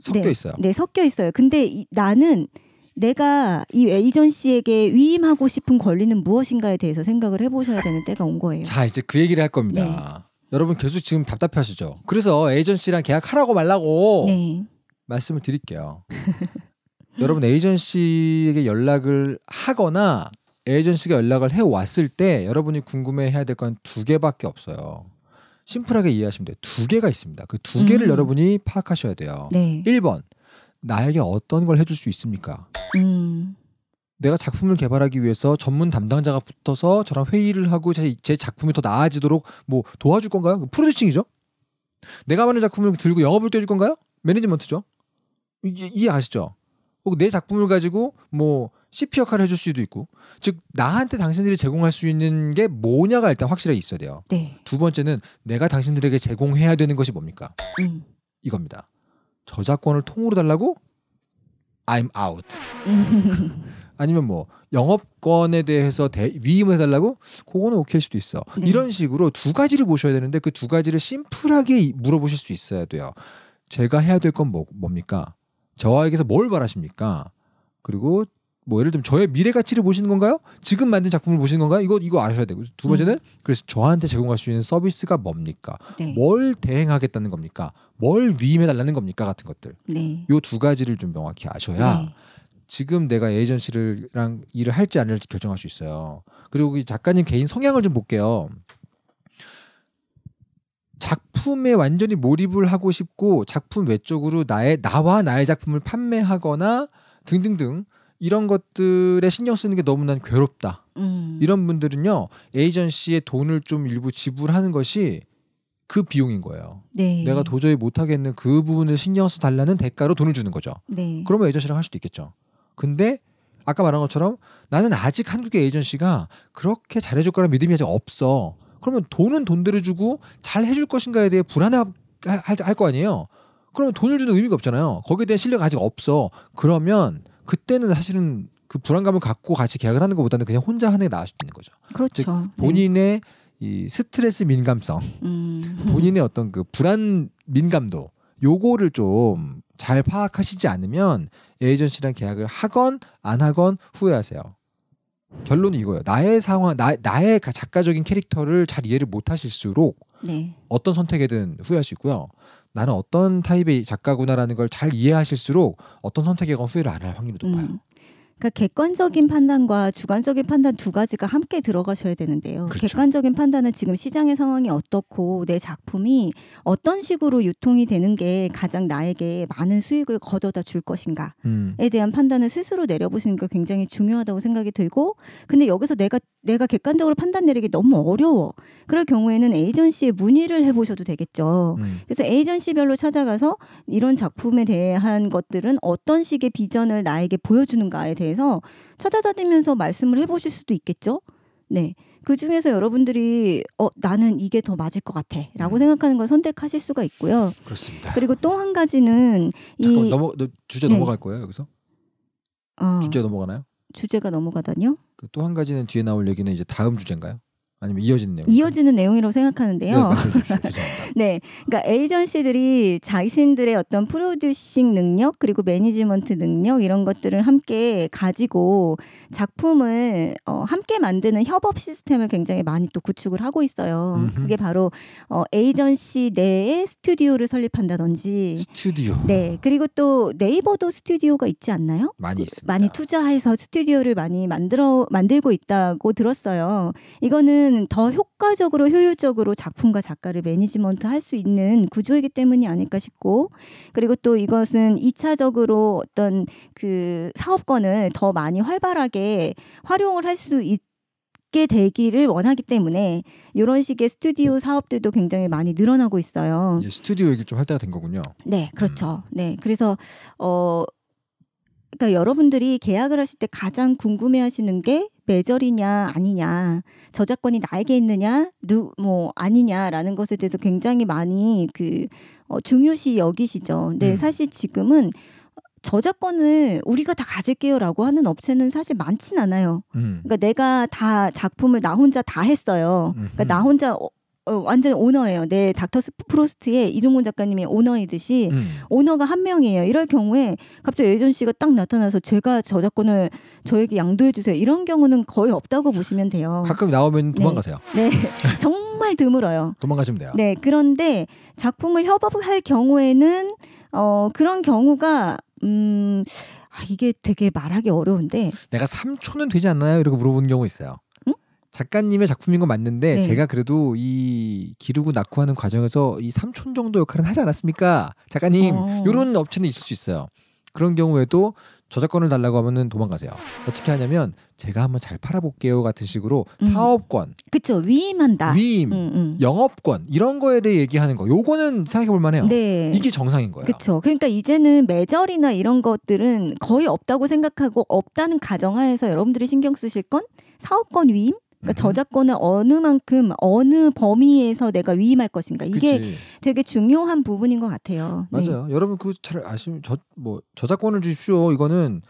섞여 네. 있어요. 네, 섞여 있어요. 근데 이, 나는 내가 이 에이전 씨에게 위임하고 싶은 권리는 무엇인가에 대해서 생각을 해보셔야 되는 때가 온 거예요. 자 이제 그 얘기를 할 겁니다. 네. 여러분 계속 지금 답답해하시죠. 그래서 에이전시랑 계약하라고 말라고 네. 말씀을 드릴게요. 여러분 에이전시에게 연락을 하거나 에이전시가 연락을 해 왔을 때 여러분이 궁금해해야 될 건 두 개밖에 없어요. 심플하게 이해하시면 돼요. 두 개가 있습니다. 그 두 개를 음. 여러분이 파악하셔야 돼요. 네. 1번 나에게 어떤 걸 해줄 수 있습니까? 음. 내가 작품을 개발하기 위해서 전문 담당자가 붙어서 저랑 회의를 하고 제, 제 작품이 더 나아지도록 뭐 도와줄 건가요? 그 프로듀싱이죠. 내가 만든 작품을 들고 영업을 떼줄 건가요? 매니지먼트죠. 이해, 이해아시죠내 작품을 가지고 뭐 CP 역할을 해줄 수도 있고 즉 나한테 당신들이 제공할 수 있는 게 뭐냐가 일단 확실하게 있어야 돼요 네. 두 번째는 내가 당신들에게 제공해야 되는 것이 뭡니까 음. 이겁니다 저작권을 통으로 달라고? I'm out. 아니면 뭐 영업권에 대해서 대, 위임을 해달라고 그거는 오케이일 수도 있어 네. 이런 식으로 두 가지를 보셔야 되는데 그 두 가지를 심플하게 물어보실 수 있어야 돼요 제가 해야 될 건 뭐, 뭡니까 저에게서 뭘 바라십니까 그리고 뭐 예를 들면 저의 미래 가치를 보시는 건가요? 지금 만든 작품을 보시는 건가요? 이거 이거 아셔야 되고 두 번째는 음. 그래서 저한테 제공할 수 있는 서비스가 뭡니까? 네. 뭘 대행하겠다는 겁니까? 뭘 위임해 달라는 겁니까? 같은 것들. 네. 요 두 가지를 좀 명확히 아셔야 네. 지금 내가 에이전시를랑 일을 할지 안 할지 결정할 수 있어요. 그리고 이 작가님 개인 성향을 좀 볼게요. 작품에 완전히 몰입을 하고 싶고 작품 외적으로 나의 나와 나의 작품을 판매하거나 등등등 이런 것들에 신경 쓰는 게 너무 난 괴롭다. 음. 이런 분들은요 에이전시에 돈을 좀 일부 지불하는 것이 그 비용인 거예요. 네. 내가 도저히 못 하겠는 그 부분을 신경 써 달라는 대가로 돈을 주는 거죠. 네. 그러면 에이전시랑 할 수도 있겠죠. 근데 아까 말한 것처럼 나는 아직 한국의 에이전시가 그렇게 잘해줄 거란 믿음이 아직 없어. 그러면 돈은 돈대로 주고 잘 해줄 것인가에 대해 불안해할 거 아니에요. 그러면 돈을 주는 의미가 없잖아요. 거기에 대한 신뢰가 아직 없어. 그러면 그때는 사실은 그 불안감을 갖고 같이 계약을 하는 것보다는 그냥 혼자 하는 게 나을 수도 있는 거죠. 그렇죠. 네. 본인의 네. 이 스트레스 민감성, 음. 본인의 어떤 그 불안 민감도 요거를 좀 잘 파악하시지 않으면 에이전시랑 계약을 하건 안 하건 후회하세요. 결론은 이거예요. 나의 상황, 나, 나의 작가적인 캐릭터를 잘 이해를 못하실수록 네. 어떤 선택에든 후회할 수 있고요. 나는 어떤 타입의 작가구나라는 걸 잘 이해하실수록 어떤 선택에 건 후회를 안 할 확률이 높아요. 음. 그러니까 객관적인 판단과 주관적인 판단 두 가지가 함께 들어가셔야 되는데요. 그렇죠. 객관적인 판단은 지금 시장의 상황이 어떻고 내 작품이 어떤 식으로 유통이 되는 게 가장 나에게 많은 수익을 거둬다 줄 것인가에 음. 대한 판단을 스스로 내려보시는 게 굉장히 중요하다고 생각이 들고 근데 여기서 내가 내가 객관적으로 판단 내리기 너무 어려워. 그럴 경우에는 에이전시에 문의를 해보셔도 되겠죠. 음. 그래서 에이전시별로 찾아가서 이런 작품에 대한 것들은 어떤 식의 비전을 나에게 보여주는가에 대해 대해서 찾아다니면서 말씀을 해보실 수도 있겠죠. 네. 그 중에서 여러분들이 어 나는 이게 더 맞을 것 같아라고 음. 생각하는 걸 선택하실 수가 있고요. 그렇습니다. 그리고 또 한 가지는 이 넘어 주제 네. 넘어갈 거예요 여기서 어, 주제 넘어가나요? 주제가 넘어가다니요? 그또한 가지는 뒤에 나올 얘기는 이제 다음 주제인가요? 아니면 이어지는 내용? 이어지는 내용이라고 생각하는데요. 네, 네, 그러니까 에이전시들이 자신들의 어떤 프로듀싱 능력 그리고 매니지먼트 능력 이런 것들을 함께 가지고 작품을 어, 함께 만드는 협업 시스템을 굉장히 많이 또 구축을 하고 있어요. 음흠. 그게 바로 어, 에이전시 내에 스튜디오를 설립한다든지 스튜디오. 네. 그리고 또 네이버도 스튜디오가 있지 않나요? 많이 그 있습니다. 많이 투자해서 스튜디오를 많이 만들어 만들고 있다고 들었어요. 이거는 더 효과적으로 효율적으로 작품과 작가를 매니지먼트 할 수 있는 구조이기 때문이 아닐까 싶고 그리고 또 이것은 이차적으로 어떤 그 사업권을 더 많이 활발하게 활용을 할 수 있게 되기를 원하기 때문에 이런 식의 스튜디오 사업들도 굉장히 많이 늘어나고 있어요. 이제 스튜디오 얘기좀할 때가 된 거군요. 네, 음. 그렇죠. 음. 네, 그래서 어 그러니까 여러분들이 계약을 하실 때 가장 궁금해하시는 게 매절이냐 아니냐 저작권이 나에게 있느냐 누뭐 아니냐라는 것에 대해서 굉장히 많이 그 어, 중요시 여기시죠. 근데 네, 음. 사실 지금은 저작권을 우리가 다 가질게요라고 하는 업체는 사실 많진 않아요. 음. 그러니까 내가 다 작품을 나 혼자 다 했어요. 음흠. 그러니까 나 혼자 어, 어, 완전 오너예요. 내 닥터 스 프로스트의 이종곤 작가님의 오너이듯이 음. 오너가 한 명이에요. 이럴 경우에 갑자기 예전 씨가 딱 나타나서 제가 저작권을 저에게 양도해 주세요. 이런 경우는 거의 없다고 보시면 돼요. 가끔 나오면 네. 도망가세요. 네, 네. 정말 드물어요. 도망가시면 돼요. 네, 그런데 작품을 협업할 경우에는 어, 그런 경우가 음, 아, 이게 되게 말하기 어려운데 내가 3초는 되지 않나요? 이렇게 물어보 경우 있어요. 작가님의 작품인 건 맞는데 네. 제가 그래도 이 기르고 낳고 하는 과정에서 이삼촌 정도 역할은 하지 않았습니까? 작가님 어. 이런 업체는 있을 수 있어요. 그런 경우에도 저작권을 달라고 하면은 도망가세요. 어떻게 하냐면 제가 한번 잘 팔아볼게요 같은 식으로 음. 사업권, 그쵸 위임한다. 위임, 음, 음. 영업권 이런 거에 대해 얘기하는 거. 요거는 생각해볼 만해요. 네. 이게 정상인 거예요. 그쵸 그러니까 이제는 매절이나 이런 것들은 거의 없다고 생각하고 없다는 가정하에서 여러분들이 신경 쓰실 건 사업권 위임, 그러니까 음. 저작권을 어느 만큼 어느 범위에서 내가 위임할 것인가 이게 그치. 되게 중요한 부분인 것 같아요. 네. 맞아요. 네. 여러분 그거 잘 아시면 저 뭐 저작권을 주십시오. 이거는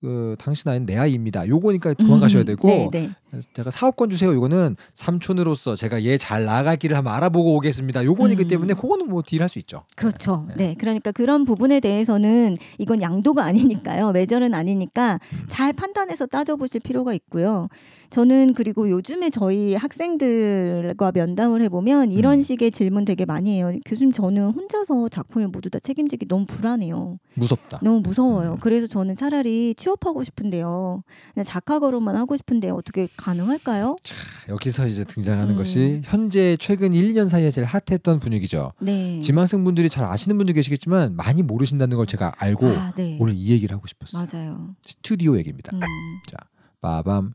그 당신 아이는 내 아이입니다. 요거니까 도망가셔야 음. 되고 음, 제가 사업권 주세요. 이거는 삼촌으로서 제가 얘 잘 나가기를 한번 알아보고 오겠습니다. 요번이기 음. 때문에 그거는 뭐 딜할 수 있죠. 그렇죠. 네. 네. 그러니까 그런 부분에 대해서는 이건 양도가 아니니까요. 음. 매절은 아니니까 음. 잘 판단해서 따져보실 필요가 있고요. 저는 그리고 요즘에 저희 학생들과 면담을 해보면 이런 음. 식의 질문 되게 많이 해요. 교수님 저는 혼자서 작품을 모두 다 책임지기 너무 불안해요. 무섭다. 너무 무서워요. 음. 그래서 저는 차라리 취업하고 싶은데요. 그냥 작가거로만 하고 싶은데 어떻게 가능할까요? 자, 여기서 이제 등장하는 음. 것이 현재 최근 1, 년 사이에 제일 핫했던 분위기죠. 네. 지망생 분들이 잘 아시는 분도 계시겠지만 많이 모르신다는 걸 제가 알고 아, 네. 오늘 이 얘기를 하고 싶었어요. 맞아요. 스튜디오 얘기입니다. 음. 자, 빠밤.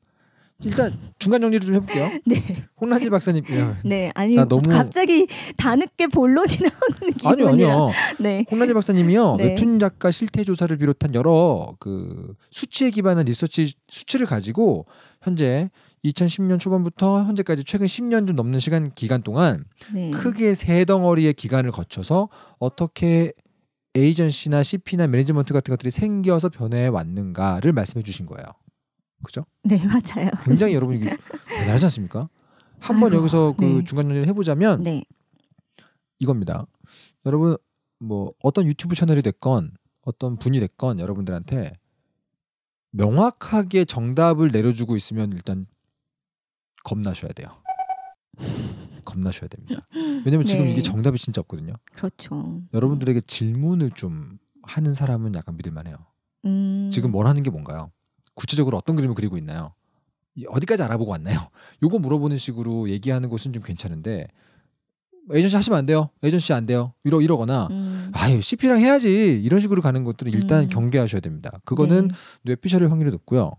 일단 중간 정리를 좀 해볼게요. 네. 홍란지 박사님. 야, 예. 네, 아니 너무 갑자기 다늦게 본론이 나오는 기분이야. 아니요, 아니요. 네. 홍란지 박사님이요 네. 웹툰 작가 실태 조사를 비롯한 여러 그 수치에 기반한 리서치 수치를 가지고 현재 2010년 초반부터 현재까지 최근 10년 좀 넘는 시간 기간 동안 네. 크게 세 덩어리의 기간을 거쳐서 어떻게 에이전시나 CP나 매니지먼트 같은 것들이 생겨서 변해 왔는가를 말씀해 주신 거예요. 그죠? 네 맞아요. 굉장히 여러분 이게 대단하지 않습니까? 한번 여기서 그 네. 중간 정리를 해보자면 네. 이겁니다. 여러분 뭐 어떤 유튜브 채널이 됐건 어떤 분이 됐건 여러분들한테 명확하게 정답을 내려주고 있으면 일단 겁나셔야 돼요. 겁나셔야 됩니다. 왜냐면 지금 네. 이게 정답이 진짜 없거든요. 그렇죠. 여러분들에게 질문을 좀 하는 사람은 약간 믿을만해요. 음... 지금 원하는 게 뭔가요? 구체적으로 어떤 그림을 그리고 있나요? 어디까지 알아보고 왔나요? 요거 물어보는 식으로 얘기하는 것은 좀 괜찮은데 에이전시 하시면 안 돼요. 에이전시 안 돼요. 이러 이러거나 음. 아유 CP랑 해야지 이런 식으로 가는 것들은 일단 음. 경계하셔야 됩니다. 그거는 네. 뇌피셜일 확률이 높고요.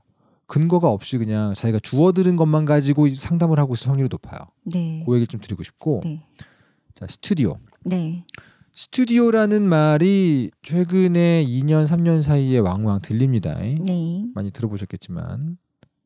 근거가 없이 그냥 자기가 주워 들은 것만 가지고 상담을 하고 있을 확률이 높아요. 네. 그 얘기 를좀 드리고 싶고 네. 자 스튜디오. 네. 스튜디오라는 말이 최근에 2년 3년 사이에 왕왕 들립니다. 네. 많이 들어보셨겠지만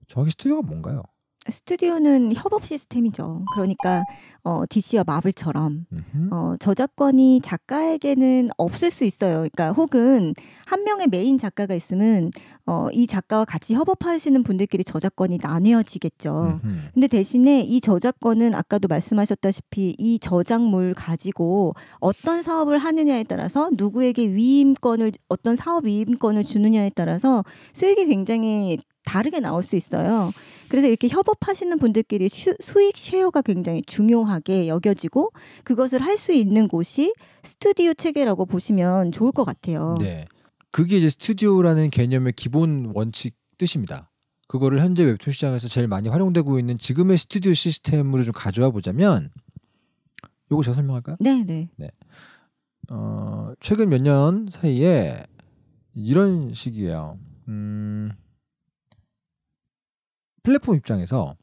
저기 스튜디오가 뭔가요? 스튜디오는 협업 시스템이죠. 그러니까 어, DC와 마블처럼 어, 저작권이 작가에게는 없을 수 있어요. 그러니까 혹은 한 명의 메인 작가가 있으면 어, 이 작가와 같이 협업하시는 분들끼리 저작권이 나뉘어지겠죠. 음흠. 근데 대신에 이 저작권은 아까도 말씀하셨다시피 이 저작물 가지고 어떤 사업을 하느냐에 따라서 누구에게 위임권을 어떤 사업 위임권을 주느냐에 따라서 수익이 굉장히 다르게 나올 수 있어요. 그래서 이렇게 협업하시는 분들끼리 슈, 수익 쉐어가 굉장히 중요하게 여겨지고 그것을 할 수 있는 곳이 스튜디오 체계라고 보시면 좋을 것 같아요. 네. 그게 이제 스튜디오라는 개념의 기본 원칙 뜻입니다. 그거를 현재 웹툰 시장에서 제일 많이 활용되고 있는 지금의 스튜디오 시스템으로 좀 가져와 보자면 요거 제가 설명할까요? 네, 네. 네. 어, 최근 몇 년 사이에 이런 식이에요. 음, 플랫폼 입장에서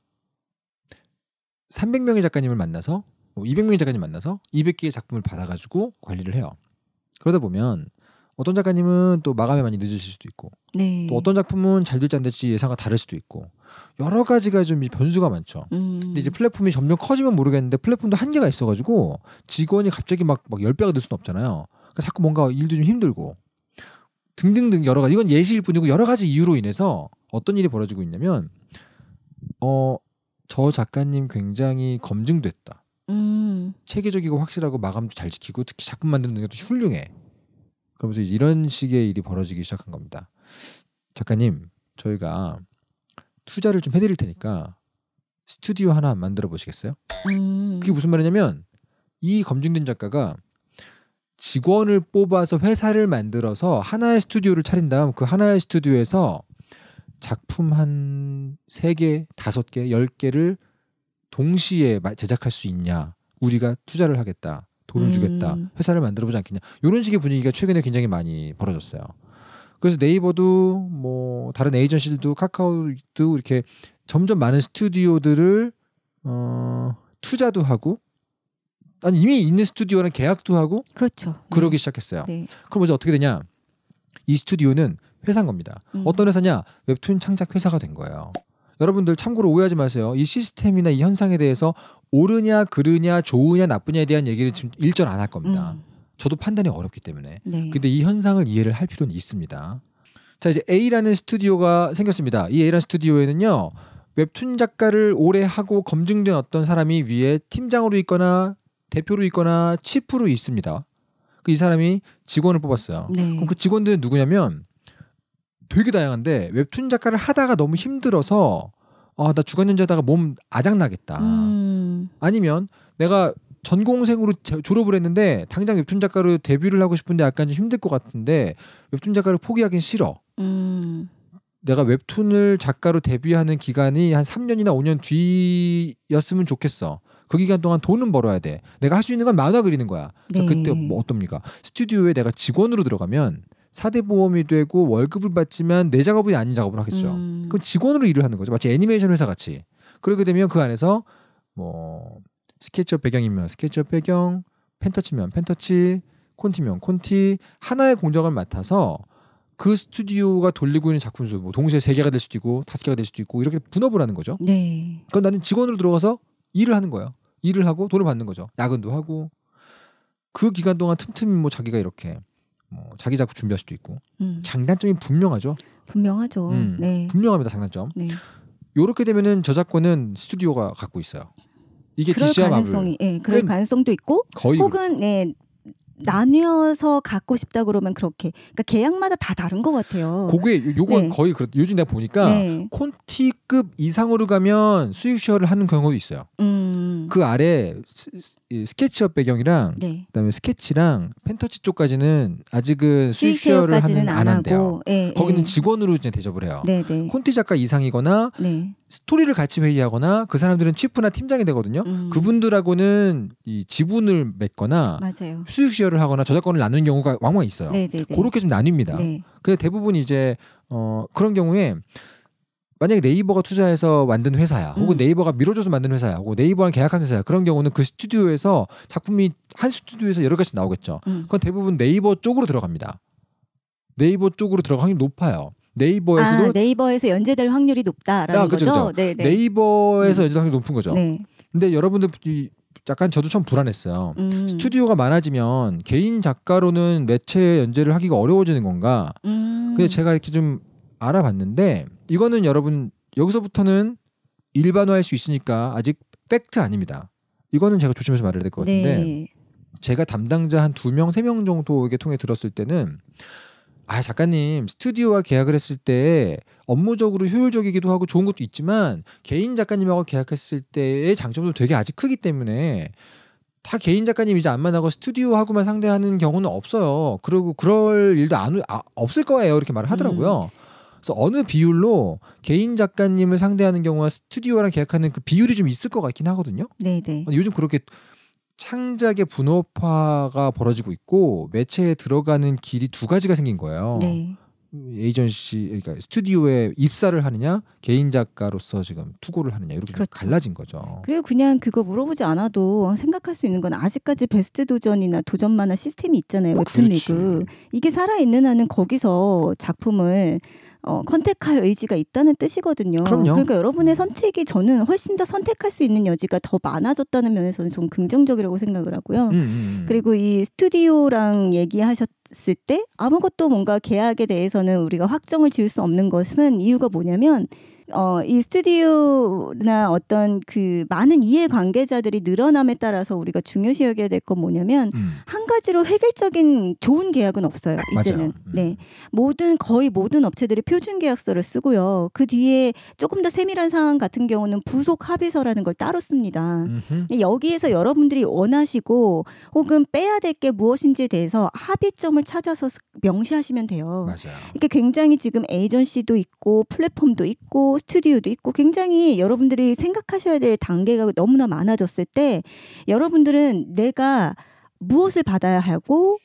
300명의 작가님을 만나서 200명의 뭐 작가님 만나서 200개의 작품을 받아가지고 관리를 해요. 그러다 보면 어떤 작가님은 또 마감에 많이 늦으실 수도 있고 네. 또 어떤 작품은 잘 될지 안 될지 예상과 다를 수도 있고 여러 가지가 좀 변수가 많죠. 음. 근데 이제 음. 플랫폼이 점점 커지면 모르겠는데 플랫폼도 한계가 있어가지고 직원이 갑자기 막, 막1배가될 수는 없잖아요. 그러니까 자꾸 뭔가 일도 좀 힘들고 등등등 여러 가지 이건 예시일 뿐이고 여러 가지 이유로 인해서 어떤 일이 벌어지고 있냐면 어, 저 작가님 굉장히 검증됐다. 음. 체계적이고 확실하고 마감도 잘 지키고 특히 작품 만드는 능력도 훌륭해. 그러면서 이런 식의 일이 벌어지기 시작한 겁니다. 작가님, 저희가 투자를 좀 해드릴 테니까 스튜디오 하나 만들어 보시겠어요? 음. 그게 무슨 말이냐면 이 검증된 작가가 직원을 뽑아서 회사를 만들어서 하나의 스튜디오를 차린 다음 그 하나의 스튜디오에서 작품 한 세개 다섯 개 열개를 동시에 제작할 수 있냐. 우리가 투자를 하겠다. 돈을 음. 주겠다. 회사를 만들어 보지 않겠냐. 이런 식의 분위기가 최근에 굉장히 많이 벌어졌어요. 그래서 네이버도 뭐 다른 에이전시들도 카카오도 이렇게 점점 많은 스튜디오들을 어 투자도 하고 아니 이미 있는 스튜디오랑 계약도 하고 그렇죠. 그러기 네. 시작했어요. 네. 그럼 이제 어떻게 되냐? 이 스튜디오는 회사인 겁니다. 음. 어떤 회사냐? 웹툰 창작 회사가 된 거예요. 여러분들 참고로 오해하지 마세요. 이 시스템이나 이 현상에 대해서 옳으냐, 그르냐, 좋으냐, 나쁘냐에 대한 얘기를 지금 일절 안 할 겁니다. 음. 저도 판단이 어렵기 때문에. 네. 근데 이 현상을 이해를 할 필요는 있습니다. 자, 이제 A라는 스튜디오가 생겼습니다. 이 A라는 스튜디오에는요. 웹툰 작가를 오래 하고 검증된 어떤 사람이 위에 팀장으로 있거나 대표로 있거나 치프로 있습니다. 그이 사람이 직원을 뽑았어요. 네. 그럼 그 직원들은 누구냐면 되게 다양한데 웹툰 작가를 하다가 너무 힘들어서 아, 나 죽었는 재하다가몸 아작나겠다. 음. 아니면 내가 전공생으로 졸업을 했는데 당장 웹툰 작가로 데뷔를 하고 싶은데 약간 좀 힘들 것 같은데 웹툰 작가를 포기하긴 싫어. 음. 내가 웹툰을 작가로 데뷔하는 기간이 한 3년이나 5년 뒤였으면 좋겠어. 그 기간 동안 돈은 벌어야 돼. 내가 할 수 있는 건 만화 그리는 거야. 네. 자, 그때 뭐 어떻습니까? 스튜디오에 내가 직원으로 들어가면 사대 보험이 되고 월급을 받지만 내 작업이 아닌 작업을 하겠죠. 음. 그럼 직원으로 일을 하는 거죠. 마치 애니메이션 회사 같이. 그렇게 되면 그 안에서 뭐 스케치업 배경이면 스케치업 배경, 펜터치면 펜터치, 콘티면 콘티 하나의 공정을 맡아서 그 스튜디오가 돌리고 있는 작품 수뭐 동시에 세 개가 될 수도 있고 다섯 개가 될 수도 있고 이렇게 분업을 하는 거죠. 네. 그럼 나는 직원으로 들어가서 일을 하는 거예요. 일을 하고 돈을 받는 거죠. 야근도 하고 그 기간 동안 틈틈이 뭐 자기가 이렇게 뭐 자기 자꾸 준비할 수도 있고 음. 장단점이 분명하죠. 분명하죠. 음, 네. 분명합니다 장단점. 네. 요렇게 되면은 저작권은 스튜디오가 갖고 있어요. 이게 그럴 DC와 가능성이, 예, 그럴 가능성도 있고, 거의 혹은 네, 나뉘어서 갖고 싶다 그러면 그렇게 그러니까 계약마다 다 다른 것 같아요. 그게 요건 네. 거의 그렇 요즘 내가 보니까 네. 콘티급 이상으로 가면 수익 쉐어를 하는 경우도 있어요. 음. 그 아래 스, 케치업 배경이랑 네. 그다음에 스케치랑 펜터치 쪽까지는 아직은 수익 쉐어를 하는 안, 안 한대요. 예, 예, 거기는 예. 직원으로 이제 대접을 해요. 네, 네. 콘티 작가 이상이거나 네. 스토리를 같이 회의하거나 그 사람들은 치프나 팀장이 되거든요. 음. 그분들하고는 이 지분을 맺거나 맞아요. 수익 쉐어 피처를 하거나 저작권을 나누는 경우가 왕왕 있어요. 네네네. 네, 네. 그렇게 좀 나뉩니다. 네. 근데 대부분 이제 어 그런 경우에 만약에 네이버가 투자해서 만든 회사야, 혹은 음. 네이버가 밀어줘서 만든 회사야, 혹은 네이버랑 계약한 회사야, 그런 경우는 그 스튜디오에서 작품이 한 스튜디오에서 여러 가지 나오겠죠. 음. 그건 대부분 네이버 쪽으로 들어갑니다. 네이버 쪽으로 들어갈 확률이 높아요. 네이버에서도 아, 네이버에서 연재될 확률이 높다라는 아, 그쵸, 거죠. 그쵸. 네, 네이버에서 음. 연재될 확률이 높은 거죠. 네. 근데 여러분들 약간 저도 처 불안했어요. 음. 스튜디오가 많아지면 개인 작가로는 매체 에 연재를 하기가 어려워지는 건가? 음. 근데 제가 이렇게 좀 알아봤는데 이거는 여러분 여기서부터는 일반화할 수 있으니까 아직 팩트 아닙니다. 이거는 제가 조심해서 말해야 될 것 같은데 네. 제가 담당자 한 두 명, 세 명 정도에게 통해 들었을 때는 아 작가님 스튜디오와 계약을 했을 때 업무적으로 효율적이기도 하고 좋은 것도 있지만 개인 작가님하고 계약했을 때의 장점도 되게 아직 크기 때문에 다 개인 작가님 이제 안 만나고 스튜디오하고만 상대하는 경우는 없어요. 그리고 그럴 일도 안 아, 없을 거예요. 이렇게 말을 하더라고요. 음. 그래서 어느 비율로 개인 작가님을 상대하는 경우와 스튜디오랑 계약하는 그 비율이 좀 있을 것 같긴 하거든요. 네, 네. 요즘 그렇게 창작의 분업화가 벌어지고 있고 매체에 들어가는 길이 두 가지가 생긴 거예요. 네. 에이전시 그러니까 스튜디오에 입사를 하느냐 개인 작가로서 지금 투고를 하느냐 이렇게 그렇죠. 갈라진 거죠. 그리고 그냥 그거 물어보지 않아도 생각할 수 있는 건 아직까지 베스트 도전이나 도전 만화 시스템이 있잖아요. 웹툰 리그 이게 살아 있는 한은 거기서 작품을 어, 컨택할 의지가 있다는 뜻이거든요. 그럼요. 그러니까 여러분의 음. 선택이 저는 훨씬 더 선택할 수 있는 여지가 더 많아졌다는 면에서는 좀 긍정적이라고 생각을 하고요. 음, 음, 음. 그리고 이 스튜디오랑 얘기하셨을 때 아무것도 뭔가 계약에 대해서는 우리가 확정을 지을 수 없는 것은 이유가 뭐냐면 어, 이 스튜디오나 어떤 그 많은 이해 관계자들이 늘어남에 따라서 우리가 중요시 여겨야 될 건 뭐냐면 음. 한 가지로 획일적인 좋은 계약은 없어요. 이제는 음. 네 모든 거의 모든 업체들이 표준 계약서를 쓰고요. 그 뒤에 조금 더 세밀한 사항 같은 경우는 부속 합의서라는 걸 따로 씁니다. 음흠. 여기에서 여러분들이 원하시고 혹은 빼야 될 게 무엇인지에 대해서 합의점을 찾아서 명시하시면 돼요. 맞아요. 이게 그니까 굉장히 지금 에이전시도 있고 플랫폼도 있고 스튜디오도 있고 굉장히 여러분들이 생각하셔야 될 단계가 너무나 많아졌을 때 여러분들은 내가 무엇을 받아야 하고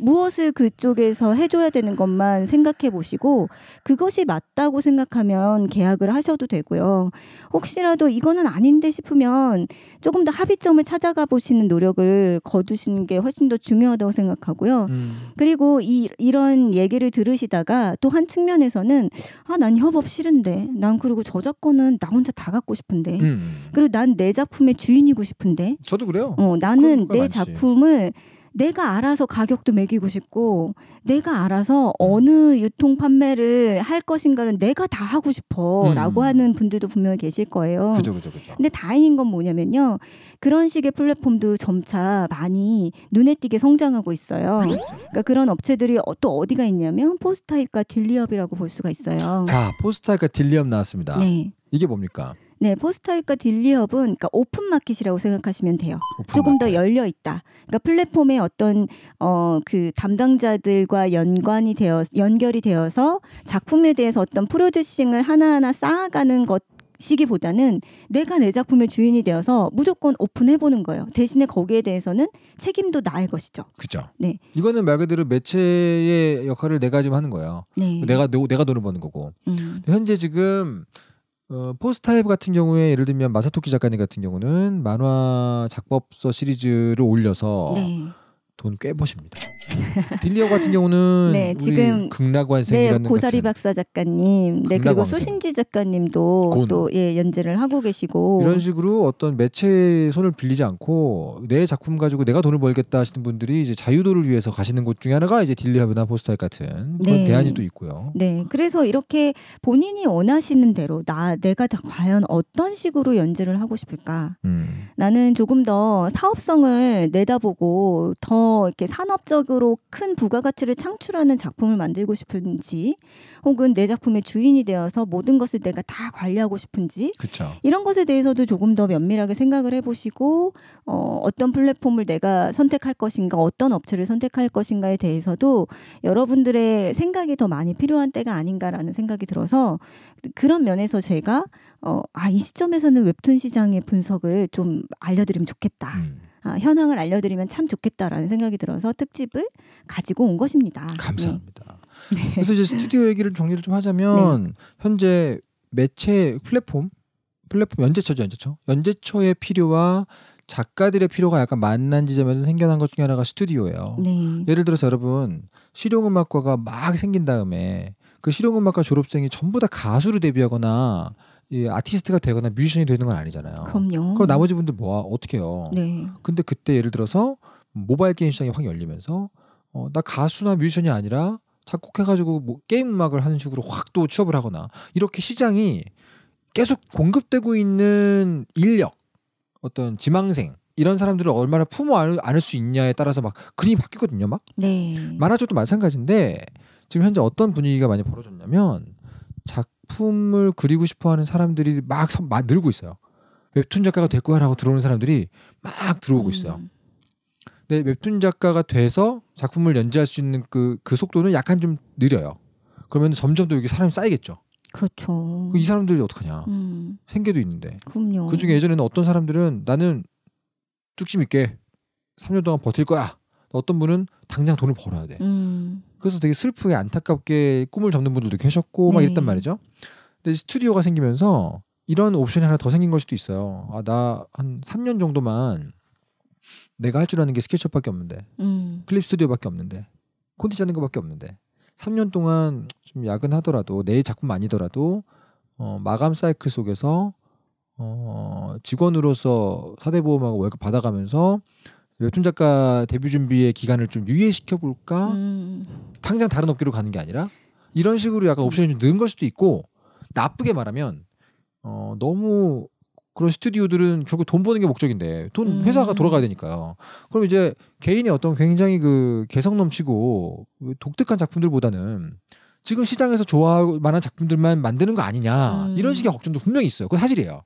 무엇을 그쪽에서 해줘야 되는 것만 생각해 보시고 그것이 맞다고 생각하면 계약을 하셔도 되고요. 혹시라도 이거는 아닌데 싶으면 조금 더 합의점을 찾아가 보시는 노력을 거두시는 게 훨씬 더 중요하다고 생각하고요. 음. 그리고 이, 이런 얘기를 들으시다가 또 한 측면에서는 아, 난 협업 싫은데 난 그리고 저작권은 나 혼자 다 갖고 싶은데 음. 그리고 난 내 작품의 주인이고 싶은데 저도 그래요. 어, 나는 내 많지. 작품을 내가 알아서 가격도 매기고 싶고 내가 알아서 음. 어느 유통 판매를 할 것인가를 내가 다 하고 싶어라고 음. 하는 분들도 분명히 계실 거예요. 그죠, 그죠, 그죠. 근데 다행인 건 뭐냐면요. 그런 식의 플랫폼도 점차 많이 눈에 띄게 성장하고 있어요. 그렇죠. 그러니까 그런 업체들이 어, 또 어디가 있냐면 포스타입과 딜리업이라고 볼 수가 있어요. 자, 포스타입과 딜리업 나왔습니다. 네. 이게 뭡니까? 네, 포스터잇과 딜리업은 그니까 오픈 마켓이라고 생각하시면 돼요. 조금 마켓. 더 열려 있다. 그러니까 플랫폼의 어떤 어 그 담당자들과 연관이 되어 연결이 되어서 작품에 대해서 어떤 프로듀싱을 하나하나 쌓아가는 것 시기보다는 내가 내 작품의 주인이 되어서 무조건 오픈해보는 거예요. 대신에 거기에 대해서는 책임도 나의 것이죠. 그죠. 네. 이거는 말 그대로 매체의 역할을 내가 지금 하는 거예요. 네. 내가 내가 돈을 버는 거고 음. 현재 지금 어, 포스타입 같은 경우에 예를 들면 마사토키 작가님 같은 경우는 만화 작법서 시리즈를 올려서 네. 돈꽤 버십니다. 딜리어 같은 경우는 네, 지금 극락관생이라는 네, 고사리 박사 작가님, 네 그리고 수신지 작가님도 또 예 연재를 하고 계시고 이런 식으로 어떤 매체의 손을 빌리지 않고 내 작품 가지고 내가 돈을 벌겠다 하시는 분들이 이제 자유도를 위해서 가시는 곳 중에 하나가 이제 딜리어브나 포스터 같은 그런 네. 대안이 또 있고요. 네, 그래서 이렇게 본인이 원하시는 대로 나 내가 다 과연 어떤 식으로 연재를 하고 싶을까? 음. 나는 조금 더 사업성을 내다보고 더더 이렇게 산업적으로 큰 부가가치를 창출하는 작품을 만들고 싶은지 혹은 내 작품의 주인이 되어서 모든 것을 내가 다 관리하고 싶은지 그쵸. 이런 것에 대해서도 조금 더 면밀하게 생각을 해보시고 어, 어떤 플랫폼을 내가 선택할 것인가 어떤 업체를 선택할 것인가에 대해서도 여러분들의 생각이 더 많이 필요한 때가 아닌가라는 생각이 들어서 그런 면에서 제가 어, 아 이 시점에서는 웹툰 시장의 분석을 좀 알려드리면 좋겠다. 음. 아, 현황을 알려드리면 참 좋겠다라는 생각이 들어서 특집을 가지고 온 것입니다. 네. 감사합니다. 네. 그래서 이제 스튜디오 얘기를 정리를 좀 하자면 네. 현재 매체 플랫폼 플랫폼 연재처죠 연재처 연재처의 필요와 작가들의 필요가 약간 만난 지점에서 생겨난 것 중에 하나가 스튜디오예요. 네. 예를 들어서 여러분 실용음악과가 막 생긴 다음에 그 실용음악과 졸업생이 전부 다 가수로 데뷔하거나 이 아티스트가 되거나 뮤지션이 되는 건 아니잖아요. 그럼요. 그럼 나머지 분들 뭐 어떻게 해요? 네. 근데 그때 예를 들어서 모바일 게임 시장이 확 열리면서 어, 나 가수나 뮤지션이 아니라 작곡해가지고 뭐 게임 음악을 하는 식으로 확 또 취업을 하거나 이렇게 시장이 계속 공급되고 있는 인력 어떤 지망생 이런 사람들을 얼마나 품어 안을 수 있냐에 따라서 막 그림이 바뀌거든요 막 네. 만화쪽도 마찬가지인데 지금 현재 어떤 분위기가 많이 벌어졌냐면 작 작품을 그리고 싶어하는 사람들이 막, 막 늘고 있어요. 웹툰 작가가 될 거야라고 들어오는 사람들이 막 들어오고 음. 있어요. 근데 웹툰 작가가 돼서 작품을 연재할 수 있는 그, 그 속도는 약간 좀 느려요. 그러면 점점 더 여기 사람이 쌓이겠죠. 그렇죠. 이 사람들이 어떡하냐. 음. 생계도 있는데. 그럼요. 그 중에 예전에는 어떤 사람들은 나는 뚝심 있게 3년 동안 버틸 거야. 어떤 분은 당장 돈을 벌어야 돼. 음. 그래서 되게 슬프게 안타깝게 꿈을 접는 분들도 계셨고 막 네. 이랬단 말이죠. 근데 스튜디오가 생기면서 이런 옵션이 하나 더 생긴 걸 수도 있어요. 아, 나 한 3년 정도만 내가 할 줄 아는 게 스케치업밖에 없는데 음. 클립 스튜디오밖에 없는데 콘티 짜는 것밖에 없는데 3년 동안 좀 야근하더라도 내일 작품 아니더라도 어, 마감 사이클 속에서 어, 직원으로서 사대보험하고 월급 받아가면서 웹툰 작가 데뷔 준비의 기간을 좀 유예시켜 볼까? 음. 당장 다른 업계로 가는 게 아니라 이런 식으로 약간 옵션이 좀 넣은 걸 수도 있고 나쁘게 말하면 어 너무 그런 스튜디오들은 결국 돈 버는 게 목적인데 돈 음. 회사가 돌아가야 되니까요. 그럼 이제 개인의 어떤 굉장히 그 개성 넘치고 독특한 작품들보다는 지금 시장에서 좋아할 만한 작품들만 만드는 거 아니냐 이런 음. 식의 걱정도 분명히 있어요. 그건 사실이에요.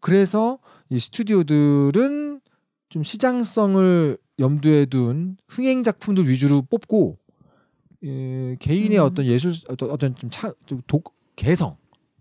그래서 이 스튜디오들은 좀 시장성을 염두에 둔 흥행 작품들 위주로 뽑고 예, 개인의 음. 어떤 예술 어떤, 어떤 좀, 차, 독, 개성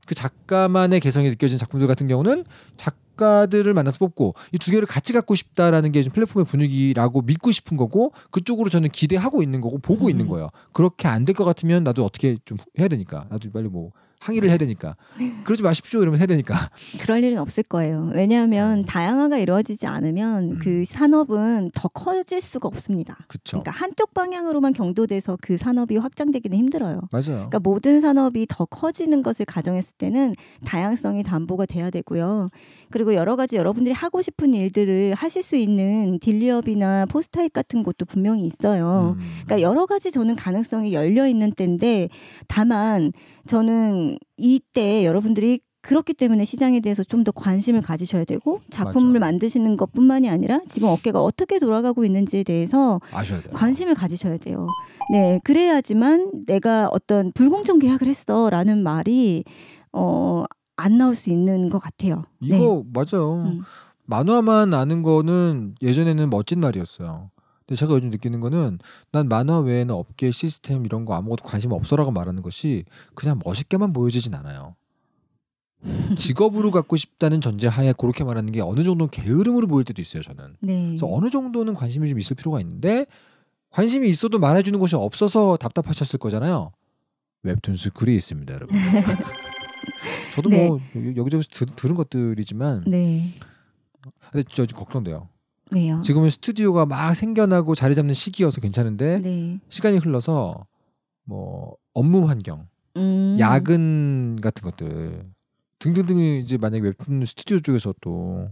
그 작가만의 개성이 느껴진 작품들 같은 경우는 작가들을 만나서 뽑고 이 두 개를 같이 갖고 싶다라는 게좀 플랫폼의 분위기라고 믿고 싶은 거고 그쪽으로 저는 기대하고 있는 거고 보고 음. 있는 거예요. 그렇게 안 될 것 같으면 나도 어떻게 좀 해야 되니까 나도 빨리 뭐 항의를 해야 되니까 네. 그러지 마십시오 이러면 해야 되니까 그럴 일은 없을 거예요 왜냐하면 음. 다양화가 이루어지지 않으면 음. 그 산업은 더 커질 수가 없습니다 그쵸. 그러니까 한쪽 방향으로만 경도돼서 그 산업이 확장되기는 힘들어요 맞아요 그러니까 모든 산업이 더 커지는 것을 가정했을 때는 다양성이 담보가 돼야 되고요 그리고 여러 가지 여러분들이 하고 싶은 일들을 하실 수 있는 딜리업이나 포스타잇 같은 곳도 분명히 있어요 음. 그러니까 여러 가지 저는 가능성이 열려 있는 때인데 다만 저는 이때 여러분들이 그렇기 때문에 시장에 대해서 좀 더 관심을 가지셔야 되고 작품을 맞아. 만드시는 것뿐만이 아니라 지금 어깨가 어떻게 돌아가고 있는지에 대해서 관심을 가지셔야 돼요. 네, 그래야지만 내가 어떤 불공정 계약을 했어라는 말이 어, 안 나올 수 있는 것 같아요. 이거 네. 맞아요. 음. 만화만 아는 거는 예전에는 멋진 말이었어요. 근데 제가 요즘 느끼는 거는 난 만화 외에는 업계 시스템 이런 거 아무것도 관심 없어라고 말하는 것이 그냥 멋있게만 보여지진 않아요. 직업으로 갖고 싶다는 전제하에 그렇게 말하는 게 어느 정도 게으름으로 보일 때도 있어요. 저는. 네. 그래서 어느 정도는 관심이 좀 있을 필요가 있는데 관심이 있어도 말해주는 곳이 없어서 답답하셨을 거잖아요. 웹툰 스쿨이 있습니다, 여러분. 저도 네. 뭐 여기저기서 들, 은 것들이지만, 네. 근데 저 걱정돼요. 왜요? 지금은 스튜디오가 막 생겨나고 자리 잡는 시기여서 괜찮은데 네. 시간이 흘러서 뭐 업무 환경, 음. 야근 같은 것들 등등등이 이제 만약에 웹툰 스튜디오 쪽에서 또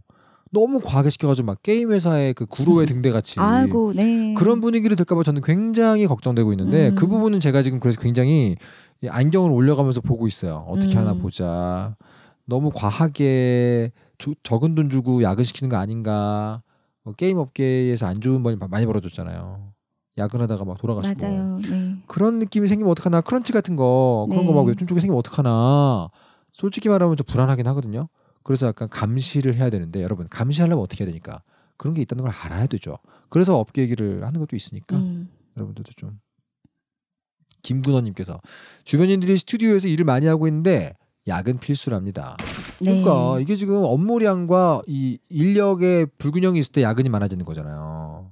너무 과하게 시켜가지고 막 게임 회사의 그 구로의 음. 등대 같이 아이고, 네. 그런 분위기를 될까봐 저는 굉장히 걱정되고 있는데 음. 그 부분은 제가 지금 그래서 굉장히 안경을 올려가면서 보고 있어요. 어떻게 음. 하나 보자. 너무 과하게 조, 적은 돈 주고 야근 시키는 거 아닌가. 어, 게임 업계에서 안 좋은 번 많이 벌어졌잖아요. 야근하다가 막 돌아가시고 맞아요. 네. 그런 느낌이 생기면 어떡하나 크런치 같은 거 그런 네. 거막 요즘 쪽에 생기면 어떡하나 솔직히 말하면 좀 불안하긴 하거든요. 그래서 약간 감시를 해야 되는데 여러분 감시하려면 어떻게 해야 되니까 그런 게 있다는 걸 알아야 되죠. 그래서 업계 얘기를 하는 것도 있으니까 음. 여러분들도 좀김근원님께서 주변인들이 스튜디오에서 일을 많이 하고 있는데 약은 필수랍니다. 네. 그러니까 이게 지금 업무량과 이 인력의 불균형이 있을 때 야근이 많아지는 거잖아요.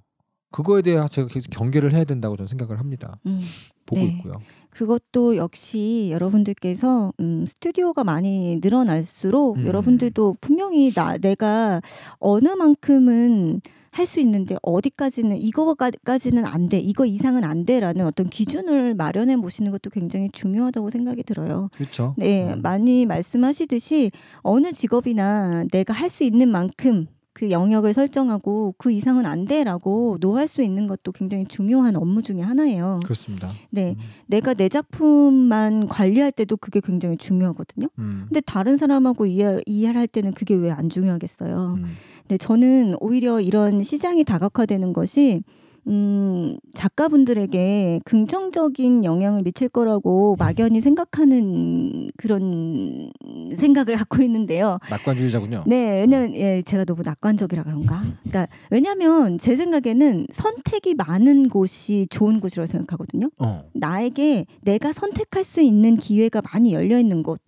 그거에 대해 제가 계속 경계를 해야 된다고 저는 생각을 합니다. 음. 보고 네. 있고요. 그것도 역시 여러분들께서 음, 스튜디오가 많이 늘어날수록 음. 여러분들도 분명히 나, 내가 어느 만큼은 할수 있는데 어디까지는 이거까지는 안 돼, 이거 이상은 안 돼라는 어떤 기준을 마련해 보시는 것도 굉장히 중요하다고 생각이 들어요. 그렇죠. 네, 음. 많이 말씀하시듯이 어느 직업이나 내가 할 수 있는 만큼 그 영역을 설정하고 그 이상은 안 돼라고 노할 수 있는 것도 굉장히 중요한 업무 중의 하나예요. 그렇습니다. 네, 음. 내가 내 작품만 관리할 때도 그게 굉장히 중요하거든요. 음. 근데 다른 사람하고 이해, 이해할 때는 그게 왜 안 중요하겠어요. 음. 네, 저는 오히려 이런 시장이 다각화되는 것이 음, 작가분들에게 긍정적인 영향을 미칠 거라고 네. 막연히 생각하는 그런 생각을 갖고 있는데요. 낙관주의자군요. 네, 왜냐면 예, 제가 너무 낙관적이라 그런가. 그러니까 왜냐하면 제 생각에는 선택이 많은 곳이 좋은 곳이라고 생각하거든요. 어. 나에게 내가 선택할 수 있는 기회가 많이 열려 있는 곳.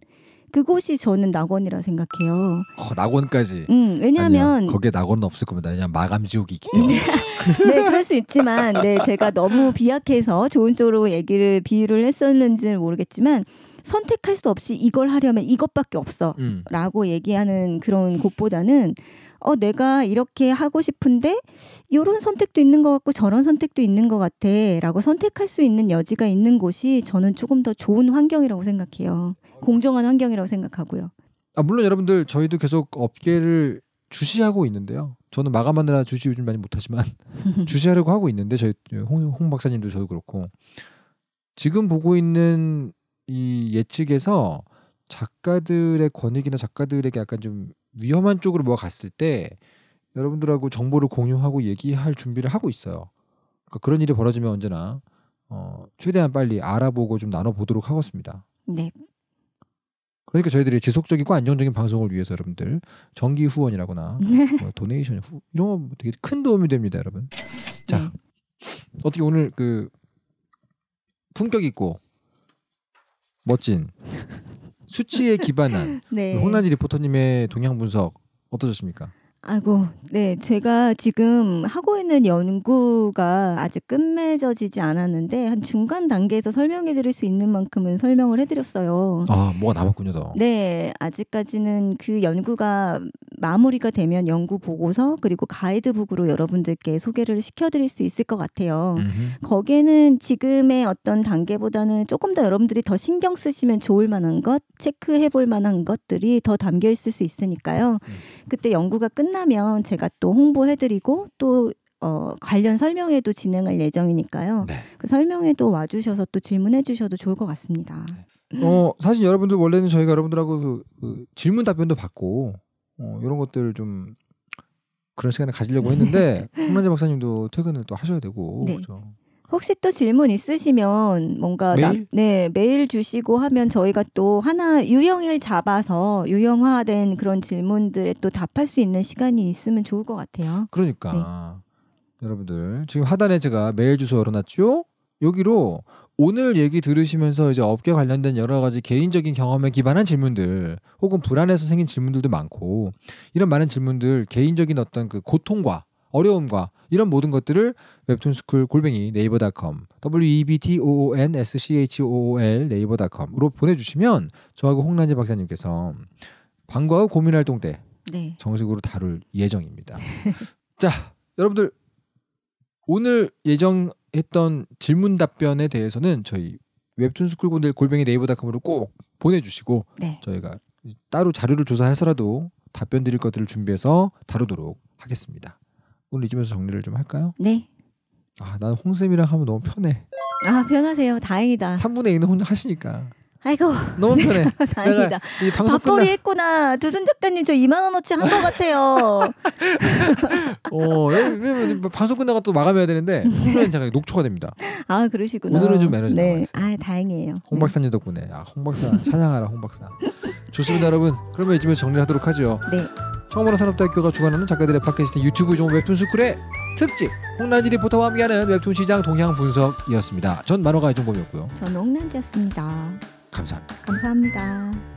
그곳이 저는 낙원이라 생각해요. 어, 낙원까지. 음, 왜냐하면 아니요, 거기에 낙원은 없을 겁니다. 왜냐 마감 지옥이 있기 음. 때문에. 네, 그럴 수 있지만, 네, 제가 너무 비약해서 좋은 쪽으로 얘기를 비유를 했었는지는 모르겠지만. 선택할 수 없이 이걸 하려면 이것밖에 없어라고 음. 얘기하는 그런 곳보다는 어 내가 이렇게 하고 싶은데 이런 선택도 있는 것 같고 저런 선택도 있는 것 같아라고 선택할 수 있는 여지가 있는 곳이 저는 조금 더 좋은 환경이라고 생각해요. 공정한 환경이라고 생각하고요. 아 물론 여러분들 저희도 계속 업계를 주시하고 있는데요. 저는 마감하느라 주시 요즘 많이 못하지만 주시하려고 하고 있는데 저희 홍, 홍 박사님도 저도 그렇고 지금 보고 있는 이 예측에서 작가들의 권익이나 작가들에게 약간 좀 위험한 쪽으로 뭐가 갔을 때 여러분들하고 정보를 공유하고 얘기할 준비를 하고 있어요. 그러니까 그런 일이 벌어지면 언제나 어, 최대한 빨리 알아보고 좀 나눠보도록 하겠습니다. 네. 그러니까 저희들이 지속적이고 안정적인 방송을 위해서 여러분들 정기 후원이라거나 뭐 도네이션 후, 이런 거 되게 큰 도움이 됩니다, 여러분. 자, 네. 어떻게 오늘 그 품격 있고 멋진 수치에 기반한 네. 홍나지 리포터님의 동향 분석 어떠셨습니까? 아이고, 네. 제가 지금 하고 있는 연구가 아직 끝맺어지지 않았는데, 한 중간 단계에서 설명해 드릴 수 있는 만큼은 설명을 해 드렸어요. 아, 뭐가 남았군요, 더. 네. 아직까지는 그 연구가 마무리가 되면 연구 보고서 그리고 가이드북으로 여러분들께 소개를 시켜 드릴 수 있을 것 같아요. 음흠. 거기에는 지금의 어떤 단계보다는 조금 더 여러분들이 더 신경 쓰시면 좋을 만한 것, 체크해 볼 만한 것들이 더 담겨 있을 수 있으니까요. 음. 그때 연구가 끝나 끝나면 제가 또 홍보해드리고 또 어, 관련 설명회도 진행할 예정이니까요. 네. 그 설명회도 와주셔서 또 질문해주셔도 좋을 것 같습니다. 네. 어 사실 여러분들 원래는 저희가 여러분들하고 그, 그 질문 답변도 받고 어, 이런 것들 좀 그런 시간을 가지려고 했는데 홍란재 박사님도 퇴근을 또 하셔야 되고 네. 그렇죠? 혹시 또 질문 있으시면 뭔가 메일? 나, 네 메일 주시고 하면 저희가 또 하나 유형을 잡아서 유형화된 그런 질문들에 또 답할 수 있는 시간이 있으면 좋을 것 같아요. 그러니까 네. 여러분들 지금 하단에 제가 메일 주소 열어놨죠. 여기로 오늘 얘기 들으시면서 이제 업계 관련된 여러 가지 개인적인 경험에 기반한 질문들 혹은 불안해서 생긴 질문들도 많고 이런 많은 질문들 개인적인 어떤 그 고통과 어려움과 이런 모든 것들을 웹툰 스쿨 골뱅이 네이버닷컴 w e b t o o n s c h o o l 네이버닷컴으로 보내주시면 저하고 홍란지 박사님께서 방과 후 고민 활동 때 네. 정식으로 다룰 예정입니다. 자, 여러분들 오늘 예정했던 질문 답변에 대해서는 저희 웹툰 스쿨 군들 골뱅이 네이버닷컴으로 꼭 보내주시고 네. 저희가 따로 자료를 조사해서라도 답변 드릴 것들을 준비해서 다루도록 하겠습니다. 오늘 이쯤에서 정리를 좀 할까요? 네. 아, 나 홍쌤이랑 하면 너무 편해. 아, 편하세요. 다행이다. 3분의 2는 혼자 하시니까. 아이고. 너무 네, 편해. 다행이다. 이 방송 끝나... 했구나. 두순 작가님 저 2만 원어치 한것 같아요. 어, 방송 끝나고 또 마감해야 되는데 홍소연 네. 가 녹초가 됩니다. 아 그러시구나. 오늘은 좀 에너지 네. 아 다행이에요. 네. 홍 박사님 덕분에. 아홍 박사 사냥하라 홍 박사. 좋습니다 여러분. 그러면 이쯤에서 정리하도록 하죠. 네. 청문회 산업대학교가 주관하는 작가들의 팟캐스트 유튜브 종 웹툰 스쿨의 특집 홍란지 리포터와 함께하는 웹툰 시장 동향 분석이었습니다. 전 만화가 이종범이었고요. 저는 홍란지였습니다. 감사합니다. 감사합니다.